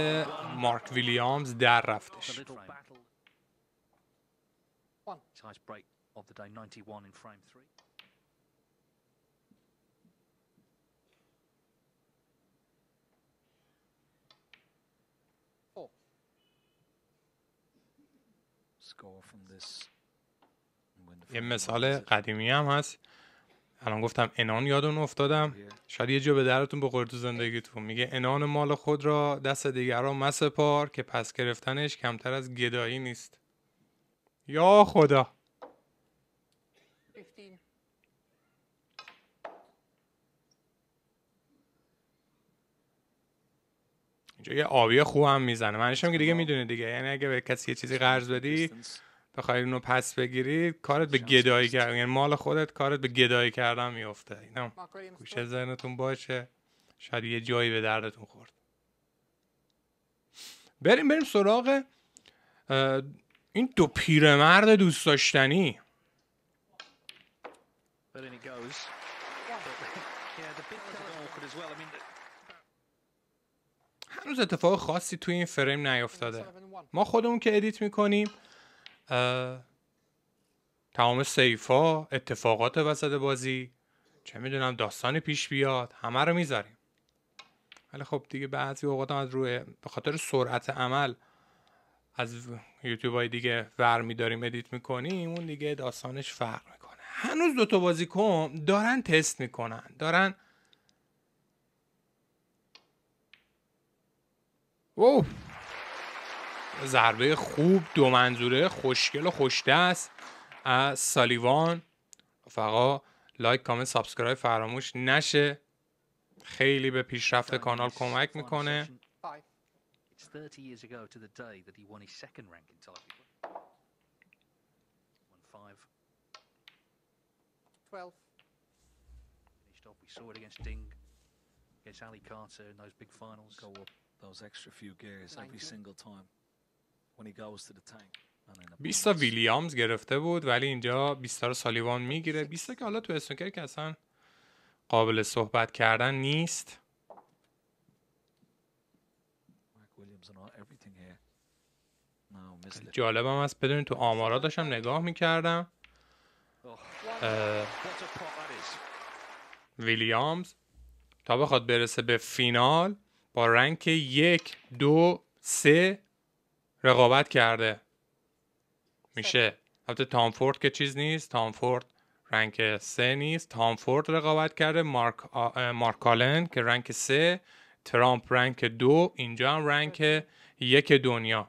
مارک ویلیامز در رفتش of the day, 91 in frame یه مثال قدیمی هم هست الان گفتم انان یادون افتادم شاید یه جا به درتون بخوره تو زندگیتون میگه انان مال خود را دست دیگر دیگران مسپار که پس گرفتنش کمتر از گدایی نیست یا خدا یه آبی خوب هم میزنه معنیش که دیگه میدونه دیگه یعنی اگه به کسی یه چیزی قرض بدی بخوای اونو پس بگیری کارت به گدایی کرد یعنی مال خودت کارت به گدایی کردن میفته اینا گوشه ذهنتون باشه شاید یه جایی به دردتون خورد بریم بریم سراغ این دو پیرمرد دوست داشتنی هنوز اتفاق خاصی توی این فریم نیفتاده ما خودمون که ادیت میکنیم تمام سیفا، اتفاقات وسط بازی چه میدونم داستان پیش بیاد همه رو میذاریم ولی خب دیگه بعضی اوقات از روی به خاطر سرعت عمل از یوتیوب های دیگه ور میداریم ادیت میکنیم اون دیگه داستانش فرق میکنه هنوز دوتا کن دارن تست میکنن دارن اوه ضربه خوب دو منظوره خوشگل و خوشدست از سالیوان فقا لایک کامنت سابسکرایب فراموش نشه خیلی به پیشرفت کانال کمک میکنه those extra few gears every single time when he goes to the tank. 20 تا ویلیامز گرفته بود ولی اینجا 20 تا رو سالیوان میگیره 20 که حالا تو اسنوکر که اصلا قابل صحبت کردن نیست هم است بدونید تو آمارا داشتم نگاه میکردم oh. ویلیامز تا بخواد برسه به فینال با رنک یک دو سه رقابت کرده میشه البته تامفورد که چیز نیست تامفورد رنک سه نیست تامفورد رقابت کرده مارک, آ... مارک کالن که رنک سه ترامپ رنک دو اینجا هم رنک یک دنیا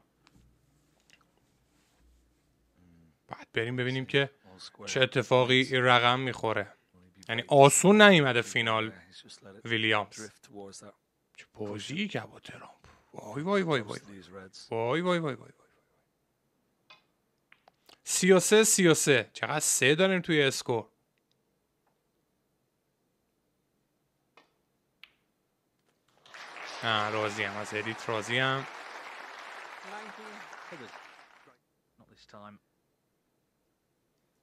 بعد بریم ببینیم که چه اتفاقی رقم میخوره یعنی آسون نیومده فینال ویلیامز چه بازی که با ترامپ وای وای وای وای وای وای وای وای وای وای سی و سه سی و سه چقدر سه داریم توی اسکور آه راضی هم از ادیت راضی هم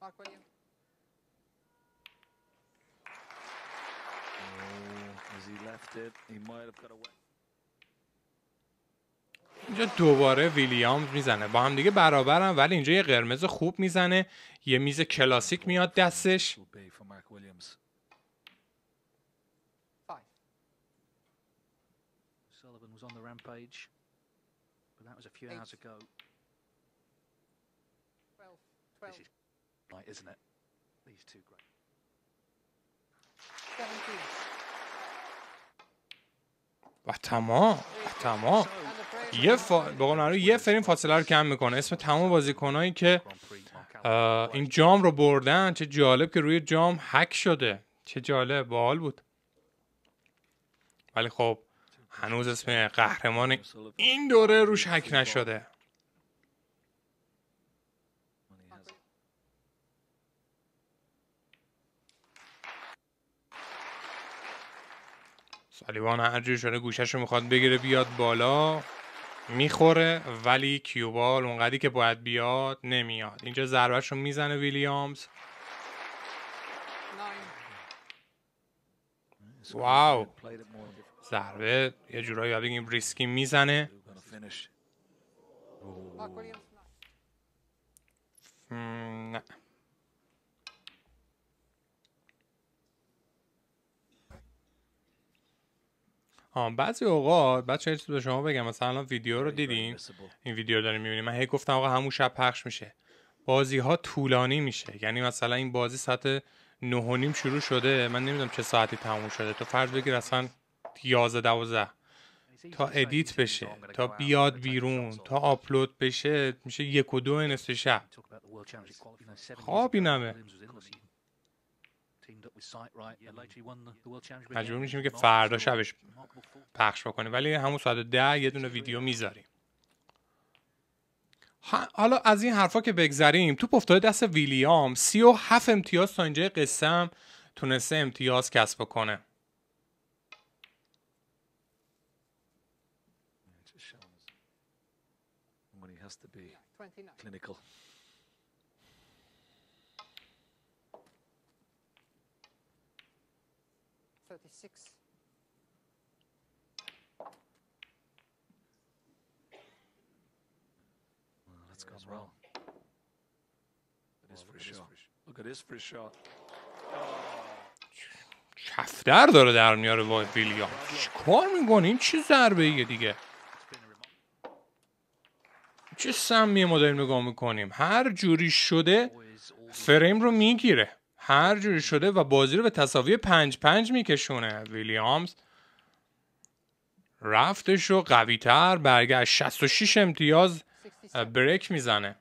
Thank you. اینجا دوباره ویلیامز میزنه با هم دیگه برابرن ولی اینجا یه قرمز خوب میزنه یه میز کلاسیک میاد دستش و تمام تمام یه فا... یه فریم فاصله رو کم میکنه اسم تمام بازیکنایی که این جام رو بردن چه جالب که روی جام هک شده چه جالب باحال بود ولی خب هنوز اسم قهرمان این دوره روش حک نشده سالیوان هرجوری شده گوشش رو میخواد بگیره بیاد بالا میخوره ولی کیوبال اونقدری که باید بیاد نمیاد اینجا ضربهش رو میزنه ویلیامز واو ضربه یه جورایی باید بگیم ریسکی میزنه نه آه بعضی اوقات بچه یه به شما بگم مثلا الان ویدیو رو دیدین این ویدیو رو داریم میبینیم من هی گفتم آقا همون شب پخش میشه بازی ها طولانی میشه یعنی مثلا این بازی ساعت نه و نیم شروع شده من نمیدونم چه ساعتی تموم شده تو فرض بگیر اصلا 11 تا ادیت بشه تا بیاد بیرون تا آپلود بشه میشه یک و دو نصف شب خواب مجبور میشیم که فردا شبش پخش بکنیم ولی همون ساعت ده یه دونه ویدیو میذاریم حالا از این حرفا که بگذریم تو افتاده دست ویلیام هفت امتیاز تا اینجای قصه تونسته امتیاز کسب کنه six. Well, that's gone wrong. It this for sure. Look at his free shot. کفتر داره در میاره وای ویلیام چیکار میکنه این چه ضربه ایه دیگه چه سمی ما داریم نگاه میکنیم هر جوری شده فریم رو میگیره هر جوری شده و بازی رو به تصاوی پنج پنج میکشونه ویلیامز رفتش رو قوی تر برگشت 66 امتیاز بریک میزنه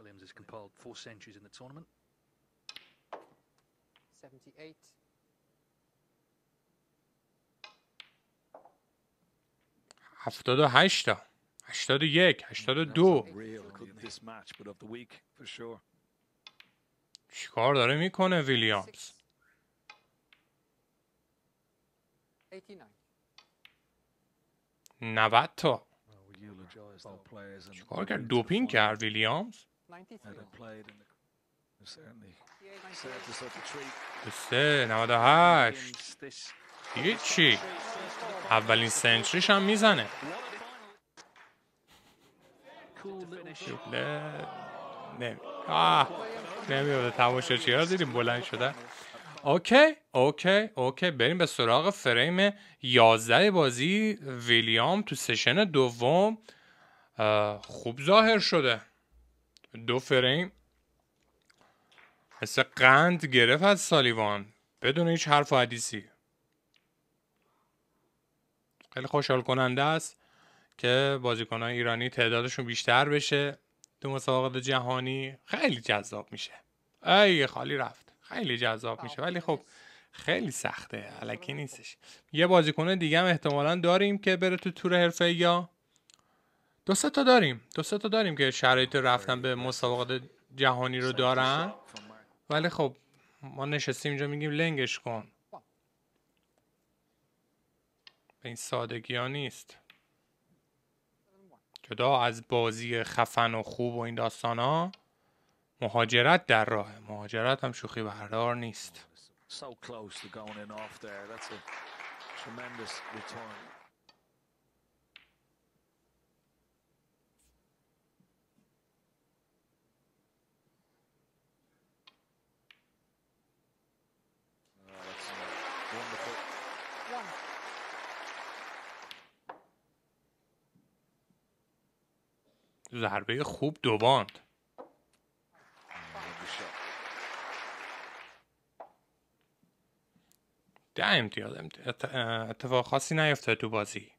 Williams has compiled four centuries in the tournament. 78. هفتاد و هشتا هشتاد و یک هشتاد چیکار داره میکنه ویلیامز نوت تا چیکار کرد دوپینگ کرد ویلیامز سه نوت هشت دیگه چی؟ اولین سنتریش هم میزنه نمی آه تماشا چی ها دیدیم بلند شده اوکی اوکی اوکی بریم به سراغ فریم 11 بازی ویلیام تو سشن دوم خوب ظاهر شده دو فریم مثل قند گرفت از سالیوان بدون هیچ حرف و حدیثی خیلی خوشحال کننده است که بازیکنان ایرانی تعدادشون بیشتر بشه تو مسابقات جهانی خیلی جذاب میشه ای خالی رفت خیلی جذاب میشه ولی خب خیلی سخته علکی نیستش یه بازیکن دیگه هم احتمالا داریم که بره تو تور حرفه یا دو تا داریم دو تا داریم که شرایط رفتن به مسابقات جهانی رو دارن ولی خب ما نشستیم اینجا میگیم لنگش کن به این سادگی ها نیست جدا از بازی خفن و خوب و این داستان ها مهاجرت در راه مهاجرت هم شوخی بردار نیست ضربه خوب دو باند ده امتیاز اتفاق خاصی نیفتاد تو بازی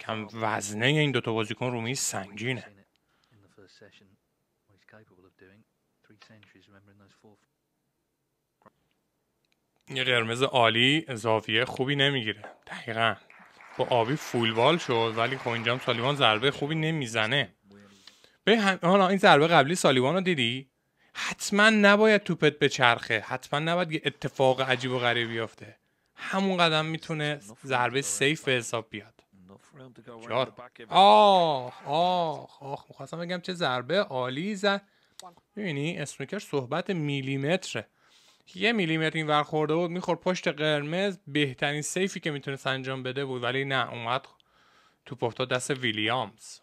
کم وزنه این دوتا بازیکن رومی سنگینه یه قرمز عالی زاویه خوبی نمیگیره دقیقا با آبی فولوال شد ولی خب اینجا هم سالیوان ضربه خوبی نمیزنه به حالا این ضربه قبلی سالیوان رو دیدی حتما نباید توپت به چرخه حتما نباید یه اتفاق عجیب و غریبی بیفته همون قدم میتونه ضربه سیف به حساب بیاد چهار آه آه آه میخواستم بگم چه ضربه عالی زن میبینی اسنوکر صحبت میلیمتره یه میلیمتر این ور خورده بود میخورد پشت قرمز بهترین سیفی که میتونست انجام بده بود ولی نه اومد تو پفتا دست ویلیامز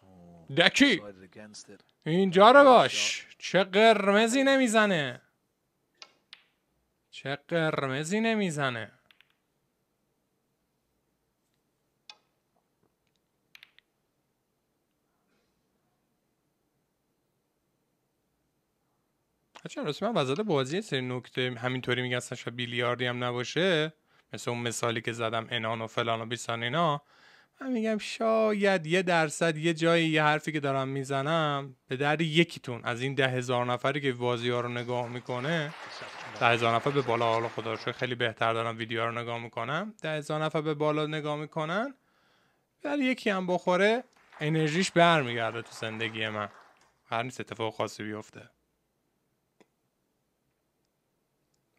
دکی اینجا رو باش چه قرمزی نمیزنه چه قرمزی نمیزنه بچه راست من وزاده بازی سری نکته همینطوری میگن شاید بیلیاردی هم نباشه مثل اون مثالی که زدم انان و فلان و بیسان اینا من میگم شاید یه درصد یه جایی یه حرفی که دارم میزنم به درد یکیتون از این ده هزار نفری که بازی ها رو نگاه میکنه ده هزار نفر به بالا حالا خدا خیلی بهتر دارم ویدیو رو نگاه میکنم ده هزار نفر به بالا نگاه میکنن در یکی هم بخوره انرژیش برمیگرده تو زندگی من هر نیست اتفاق خاصی بیفته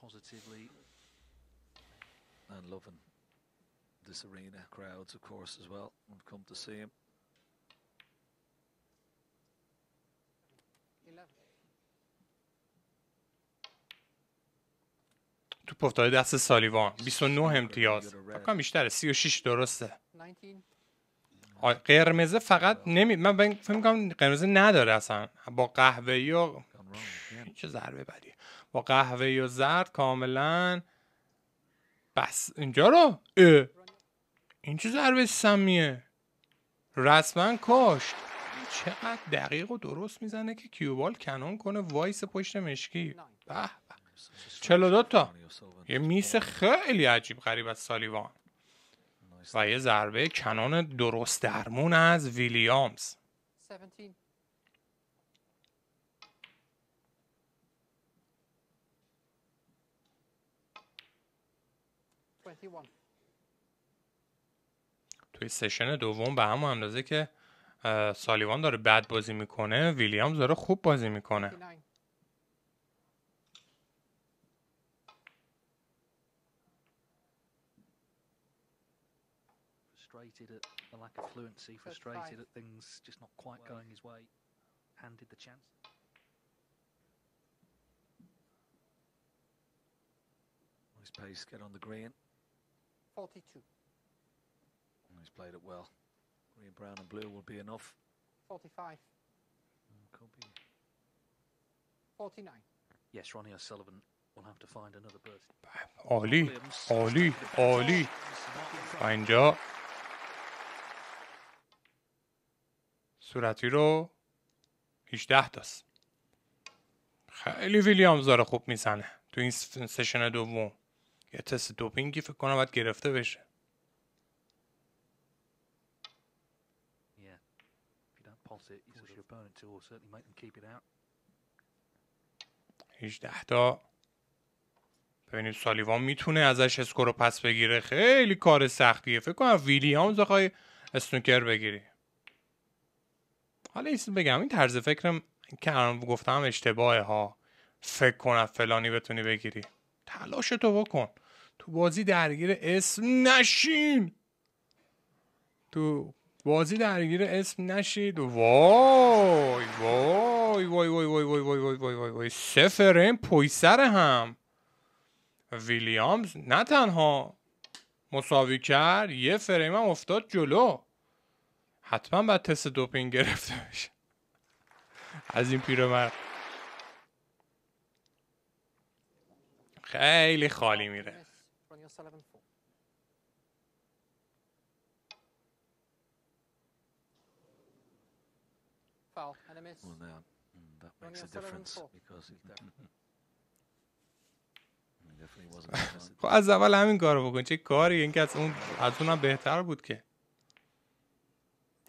positively and loving this arena crowds, of course, as well. We've come to see him. 11. توپ افتاده دست سالیوان 29 امتیاز فکر بیشتره 36 درسته قرمز فقط نمی من فکر میکنم قرمز نداره اصلا با قهوه‌ای و چه ضربه بدی قهوه یا زرد کاملا بس اینجا رو اه. این چه ضربه سمیه رسما کاشت چقدر دقیق و درست میزنه که کیوبال کنون کنه وایس پشت مشکی به چلو دوتا یه میس خیلی عجیب غریب از سالیوان و یه ضربه کنان درست درمون از ویلیامز توی سشن دوم به همون اندازه که سالیوان داره بد بازی میکنه ویلیامز داره خوب بازی میکنه pace, get on the green. 42. He's played it well. Green, brown and blue will be enough. 45. Mm, could be. 49. Yes, Ronnie O'Sullivan will have to find another burst. Ali, Ali. عالی اینجا صورتی رو 18 تاست خیلی ویلیامز داره خوب میزنه تو این سشن دوم یه تست دوپینگی فکر کنم باید گرفته بشه هیچده تا ببینید سالیوان میتونه ازش اسکور رو پس بگیره خیلی کار سختیه فکر کنم ویلیامز بخوای اسنوکر بگیری حالا ایست بگم این طرز فکرم که گفتم اشتباه ها فکر کنم فلانی بتونی بگیری تلاش تو بکن تو بازی درگیر اسم نشین تو بازی درگیر اسم نشید وای وای وای وای وای وای وای وای وای وای سه فریم هم ویلیامز نه تنها مساوی کرد یه فریم هم افتاد جلو حتما بعد تست دوپینگ گرفته بشه از این پیرمرد خیلی خالی میره خب از اول همین رو بکن چه کاری اینکه از اون از اونم بهتر بود که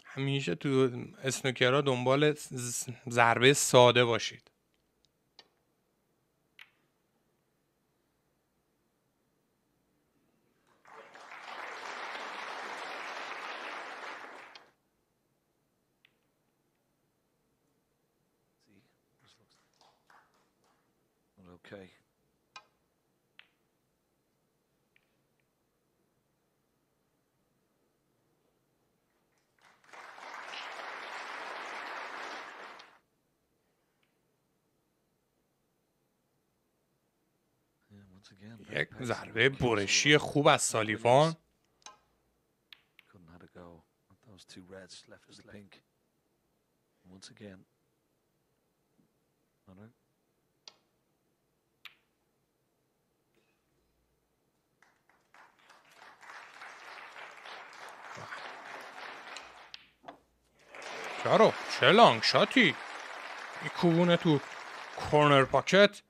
همیشه تو اسنوکرها دنبال ضربه ساده باشید ضربه برشی خوب از سالیوان چرا؟ چه لانگ شاتی؟ این کوبونه تو کورنر پاکت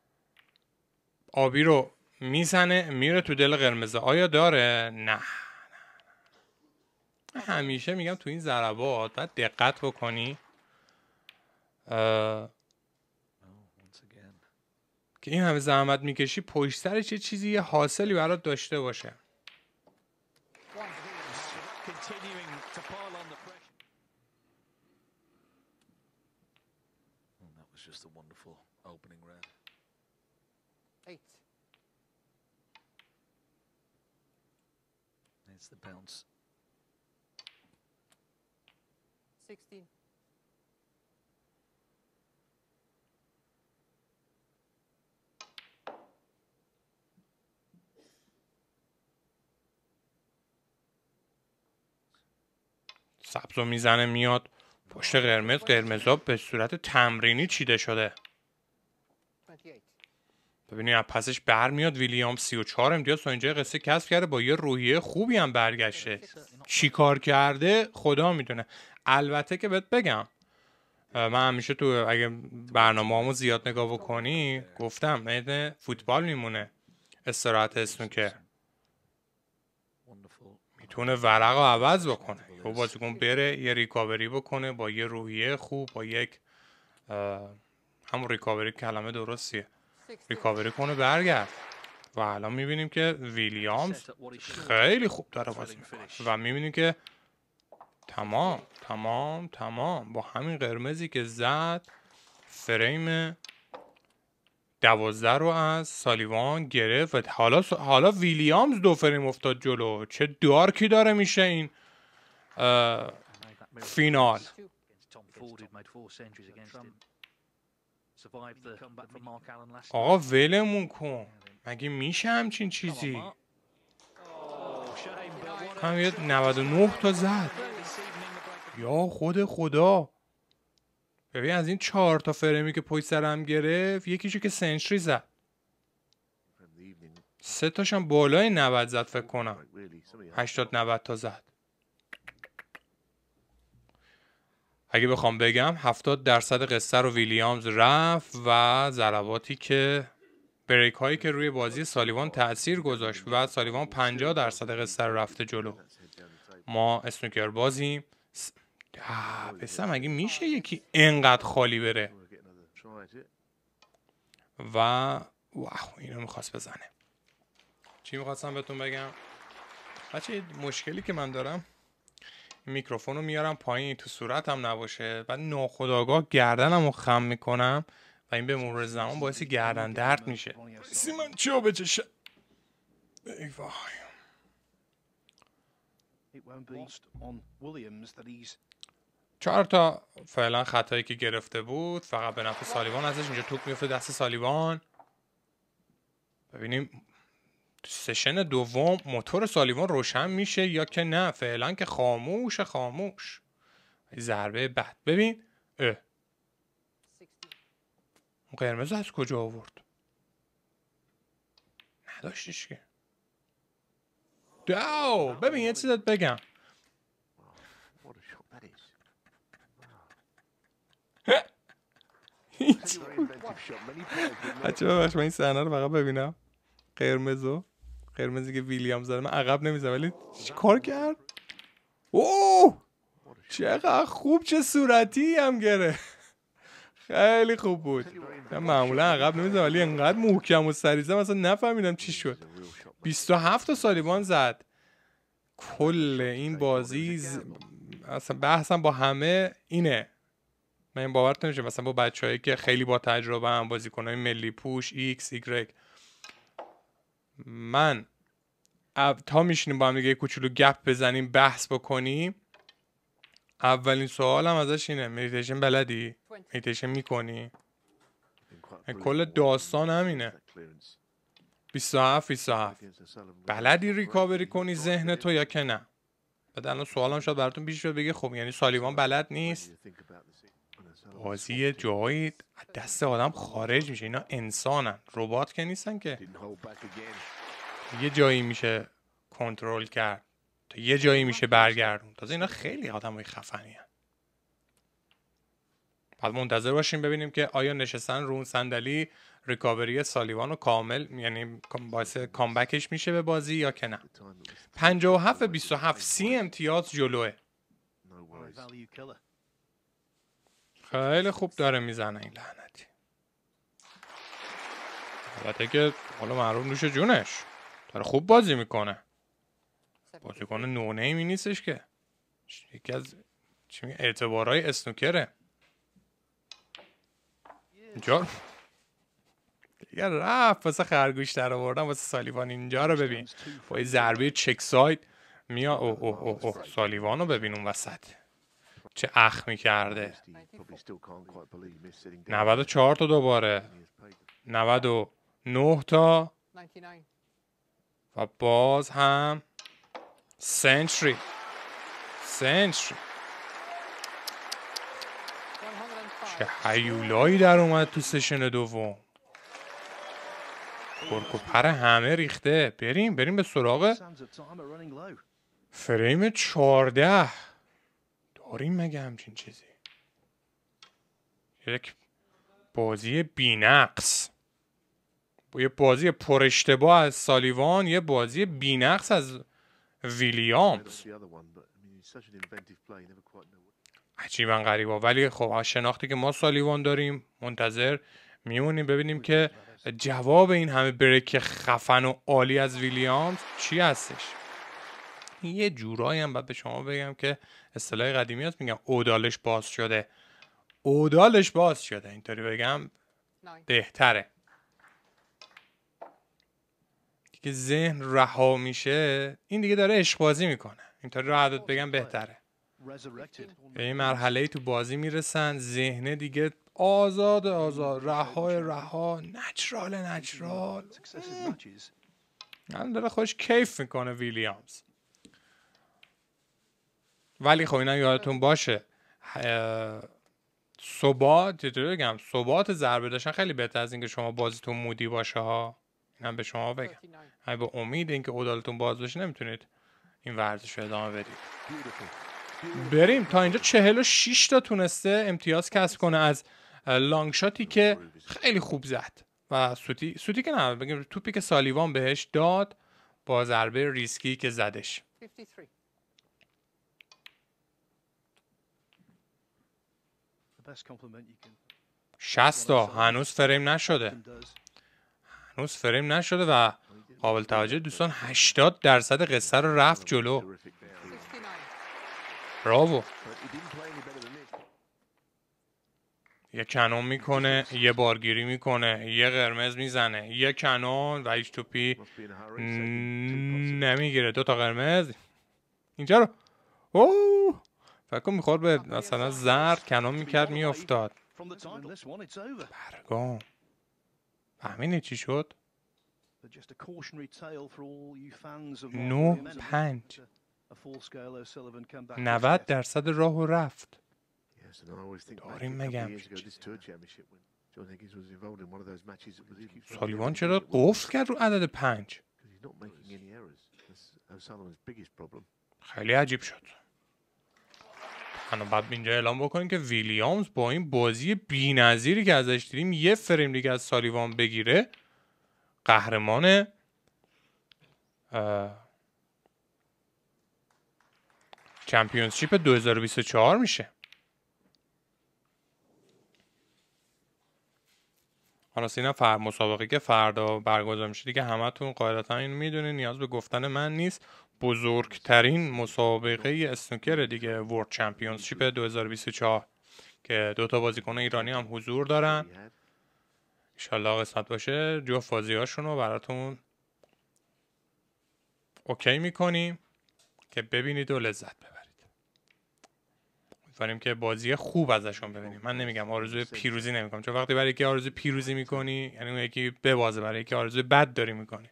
آبی رو میزنه میره تو دل قرمزه آیا داره نه همیشه میگم تو این ضربات باید دقت بکنی که این همه زحمت میکشی پشت سرش یه چیزی یه حاصلی برات داشته باشه the bounce. 16. سبز رو میزنه میاد پشت قرمز قرمز به صورت تمرینی چیده شده 28. ببینید از پسش برمیاد ویلیام 34 امتیاز تا اینجا قصه کسب کرده با یه روحیه خوبی هم برگشته چی کار کرده خدا میدونه البته که بهت بگم من همیشه تو اگه برنامه همو زیاد نگاه بکنی گفتم میده فوتبال میمونه استراحت که میتونه ورق رو عوض بکنه و بازیکن بره یه ریکاوری بکنه با یه روحیه خوب با یک همون ریکاوری کلمه درستیه ریکاوری کنه برگرد و الان میبینیم که ویلیامز خیلی خوب داره بازی میکنه و میبینیم که تمام تمام تمام با همین قرمزی که زد فریم دوازده رو از سالیوان گرفت حالا, حالا ویلیامز دو فریم افتاد جلو چه دارکی داره میشه این فینال آقا ولمون کن مگه میشه همچین چیزی oh, هم 99 تا زد یا خود خدا ببین از این چهار تا فرمی که پشت سرم گرفت یکیشو که سنچری زد سه تاشم بالای 90 زد فکر کنم 80 90 تا زد اگه بخوام بگم 70 درصد قصه رو ویلیامز رفت و ضرباتی که بریک هایی که روی بازی سالیوان تاثیر گذاشت و سالیوان 50 درصد قصه رو رفته جلو ما اسنوکر بازیم پسم اگه میشه یکی انقدر خالی بره و واو اینو میخواست بزنه چی میخواستم بهتون بگم بچه مشکلی که من دارم میکروفون رو میارم پایین تو صورتم نباشه بعد ناخداگاه گردنم رو خم میکنم و این به مرور زمان باعث گردن درد میشه چهارتا چهار تا فعلا خطایی که گرفته بود فقط به نفع سالیوان ازش اینجا توپ میفته دست سالیوان ببینیم سشن دوم موتور سالیوان روشن میشه یا که نه فعلا که خاموش خاموش ضربه بعد ببین اه. قرمز از کجا آورد نداشتش که داو، ببین یه چیزت بگم بچه ببخش من این صحنه رو فقط ببینم قرمزو قرمزی که ویلیام زده من عقب نمیزم ولی چی کار کرد اوه چقدر خوب چه صورتی هم گره خیلی خوب بود من معمولا عقب نمیزم ولی انقدر محکم و سریزم اصلا نفهمیدم چی شد 27 تا سالیبان زد کل این بازی ز... اصلا بحثم با همه اینه من این نمیشه مثلا با بچههایی که خیلی با تجربه هم بازیکنهای ملی پوش ایکس ایگرک من تا میشینیم با هم دیگه کوچولو گپ بزنیم بحث بکنیم اولین سوالم ازش اینه مدیتیشن بلدی مدیتیشن میکنی کل داستان همینه 27 27 بلدی ریکاوری کنی ذهن تو یا که نه بعد الان سوالم شاید براتون پیش بیاد بگه خب یعنی سالیوان بلد نیست بازی جاهایی دست آدم خارج میشه اینا انسانن ربات که نیستن که یه جایی میشه کنترل کرد تا یه جایی میشه برگردون تازه اینا خیلی آدم های خفنی هن. بعد منتظر باشیم ببینیم که آیا نشستن رو اون صندلی ریکاوری سالیوان کامل یعنی باعث کامبکش میشه به بازی یا که نه 57 27 سی امتیاز جلوه خیلی خوب داره میزنه این لعنتی البته که حالا معروف نوش جونش داره خوب بازی میکنه بازیکن کنه نیستش که یکی از چی های اعتبارهای اسنوکره اینجا دیگه رفت واسه خرگوش در آوردن واسه سالیوان اینجا رو ببین با یه ضربه چک ساید میا او او او, او. سالیوان رو ببین اون وسط چه اخ کرده 94 تا دوباره 99 تا و باز هم سنچری سنچری چه حیولایی در اومد تو سشن دوم پر همه ریخته بریم بریم به سراغ فریم 14 داریم مگه همچین چیزی یک بازی بینقص یه بازی پر از سالیوان یه بازی بینقص از ویلیامز عجیبا غریبا ولی خب شناختی که ما سالیوان داریم منتظر میمونیم ببینیم که جواب این همه بریک خفن و عالی از ویلیامز چی هستش یه جورایی هم باید به شما بگم که اصطلاح قدیمی هست میگم اودالش باز شده اودالش باز شده اینطوری بگم بهتره که ذهن رها میشه این دیگه داره بازی میکنه اینطوری عدد خب، بگم بهتره به این مرحله ای تو بازی میرسن ذهن دیگه آزاد آزاد mm. رهای رها نچرال نچرال هم داره خوش کیف میکنه ویلیامز ولی خب اینا یادتون باشه ثبات چطوری بگم ثبات ضربه داشتن خیلی بهتر از اینکه شما بازیتون مودی باشه ها اینم به شما بگم به امید اینکه عدالتون باز بشه نمیتونید این ورزش رو ادامه بدید بریم تا اینجا 46 تا تونسته امتیاز کسب کنه از لانگشاتی که خیلی خوب زد و سوتی سوتی که نه بگیم توپی که سالیوان بهش داد با ضربه ریسکی که زدش تا هنوز فریم نشده هنوز فریم نشده و قابل توجه دوستان 80 درصد قصه رو رفت جلو راو یه کنون میکنه یه بارگیری میکنه یه قرمز میزنه یه کنون و هیچ توپی نمیگیره دو تا قرمز اینجا رو اوه فکر میخورد به مثلا زرد کنام میکرد میافتاد برگام فهمینه چی شد؟ نو پنج نوت درصد راه و رفت داریم مگم سالیوان چرا قفل کرد رو عدد پنج خیلی عجیب شد الان بعد اینجا اعلام بکنیم که ویلیامز با این بازی بی‌نظیری که ازش دیدیم یه فریم دیگه از سالیوان بگیره قهرمان چمپیونشیپ 2024 میشه حالا سینا فر مسابقه که فردا برگزار میشه دیگه همتون قاعدتا اینو میدونین نیاز به گفتن من نیست بزرگترین مسابقه اسنوکر دیگه ورلد چمپیونشیپ 2024 که دو تا بازیکن ایرانی هم حضور دارن انشالله قسمت باشه جو فازی هاشون رو براتون اوکی میکنیم که ببینید و لذت ببرید امیدواریم که بازی خوب ازشون ببینیم من نمیگم آرزو پیروزی نمیکنم چون وقتی برای یکی آرزو پیروزی میکنی یعنی اون یکی ببازه برای یکی آرزو بد داری میکنی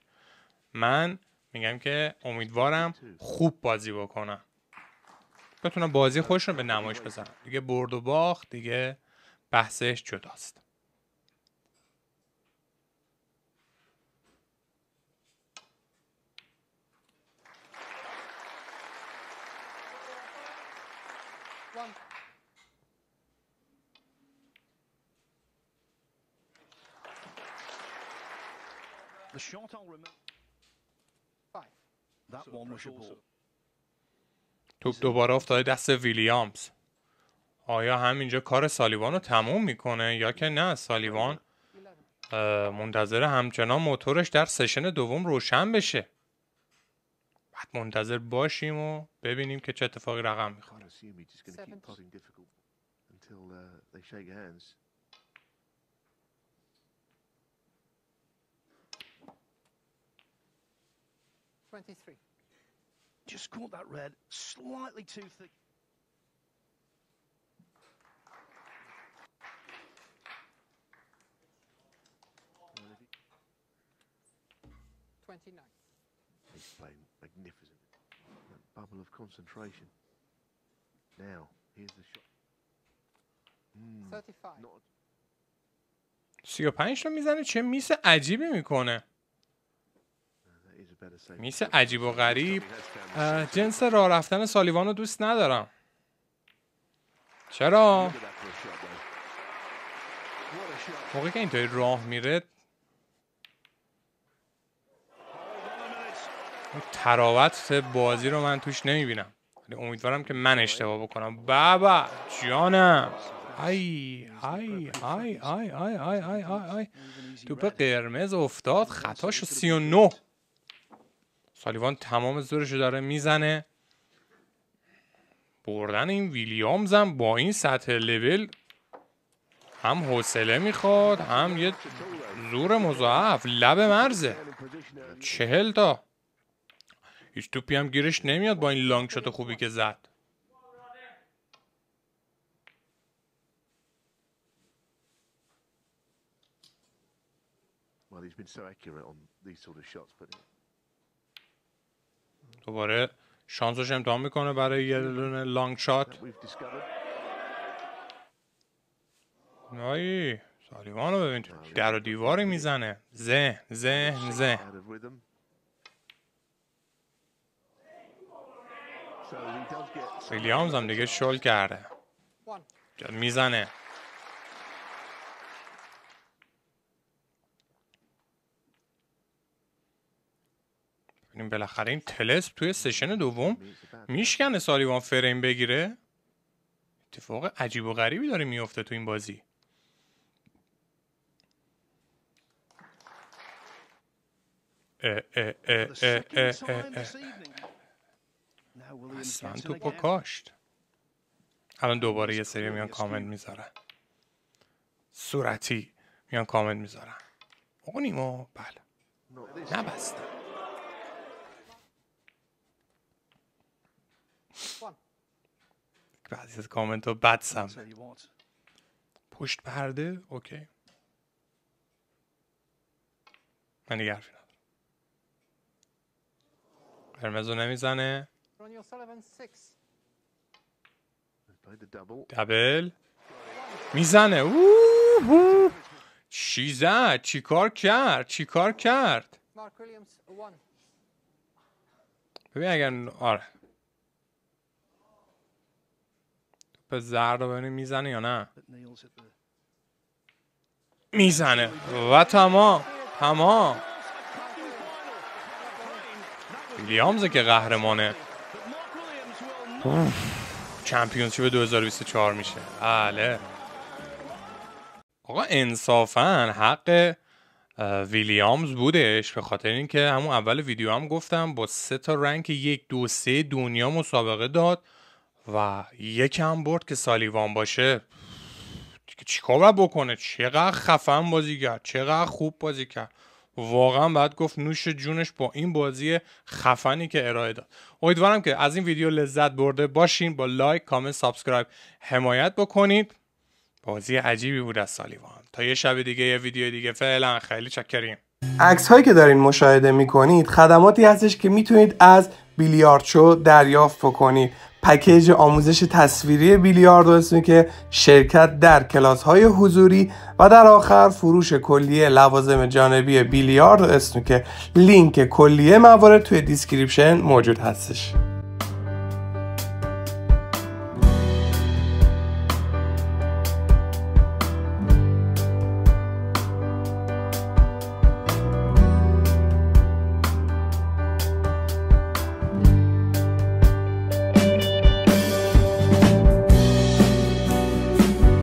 من میگم که امیدوارم خوب بازی بکنم بتونم بازی خوش رو به نمایش بزنم دیگه برد و باخت دیگه بحثش جداست The shot توپ دوباره افتاده دست ویلیامز آیا همینجا کار سالیوان رو تموم میکنه یا که نه سالیوان منتظر همچنان موتورش در سشن دوم روشن بشه بعد منتظر باشیم و ببینیم که چه اتفاقی رقم میخوره 23. Just caught that red, slightly too thick. Twenty-nine. He's playing magnificent. That bubble of concentration. Now, here's the shot. Mm. 35. Not... 35 تا میزنه چه میس عجیبی میکنه میشه عجیب و غریب جنس راه رفتن سالیوانو دوست ندارم چرا؟ موقعی که اینطوری راه میره تراوت بازی رو من توش نمیبینم ولی امیدوارم که من اشتباه بکنم بابا جانم ای ای ای ای ای ای ای ای توپ قرمز افتاد خطاش 39 سالیوان تمام زورش رو داره میزنه بردن این ویلیامز هم با این سطح لول هم حوصله میخواد هم یه زور مضاعف لب مرزه چهل تا هیچ توپی هم گیرش نمیاد با این لانگ شات خوبی که زد Well, دوباره شانسش امتحان میکنه برای یه دونه لانگ شات نایی سالیوان رو ببین در و دیواری میزنه ذهن ذهن ذهن ویلیامز هم دیگه شل کرده میزنه ببینیم بالاخره این تلسپ توی سشن دوم میشکنه سالیوان فریم بگیره اتفاق عجیب و غریبی داره میفته تو این بازی اصلا پا کاشت الان دوباره یه سری میان کامنت میذارن صورتی میان کامنت میذارن اونی ما بله نبستم بعضی از کامنت رو بد سم پشت پرده اوکی من دیگه حرفی قرمز رو نمیزنه دبل میزنه اوه چی زد چی کار کرد چی کار کرد ببین اگر آره به زرد رو ببینیم میزنه یا نه میزنه و تمام تمام ویلیامزه که قهرمانه چمپیونشیپ 2024 میشه بله آقا انصافا حق ویلیامز بودش به خاطر اینکه همون اول ویدیو هم گفتم با سه تا رنگ یک دو سه دنیا مسابقه داد و یکم برد که سالیوان باشه چیکار باید بکنه چقدر خفن بازی کرد چقدر خوب بازی کرد واقعا باید گفت نوش جونش با این بازی خفنی که ارائه داد امیدوارم که از این ویدیو لذت برده باشین با لایک کامنت سابسکرایب حمایت بکنید بازی عجیبی بود از سالیوان تا یه شب دیگه یه ویدیو دیگه فعلا خیلی چکریم عکس هایی که دارین مشاهده میکنید خدماتی هستش که میتونید از شو دریافت بکنید پکیج آموزش تصویری بیلیارد و اسمی که شرکت در کلاس های حضوری و در آخر فروش کلیه لوازم جانبی بیلیارد و که لینک کلیه موارد توی دیسکریپشن موجود هستش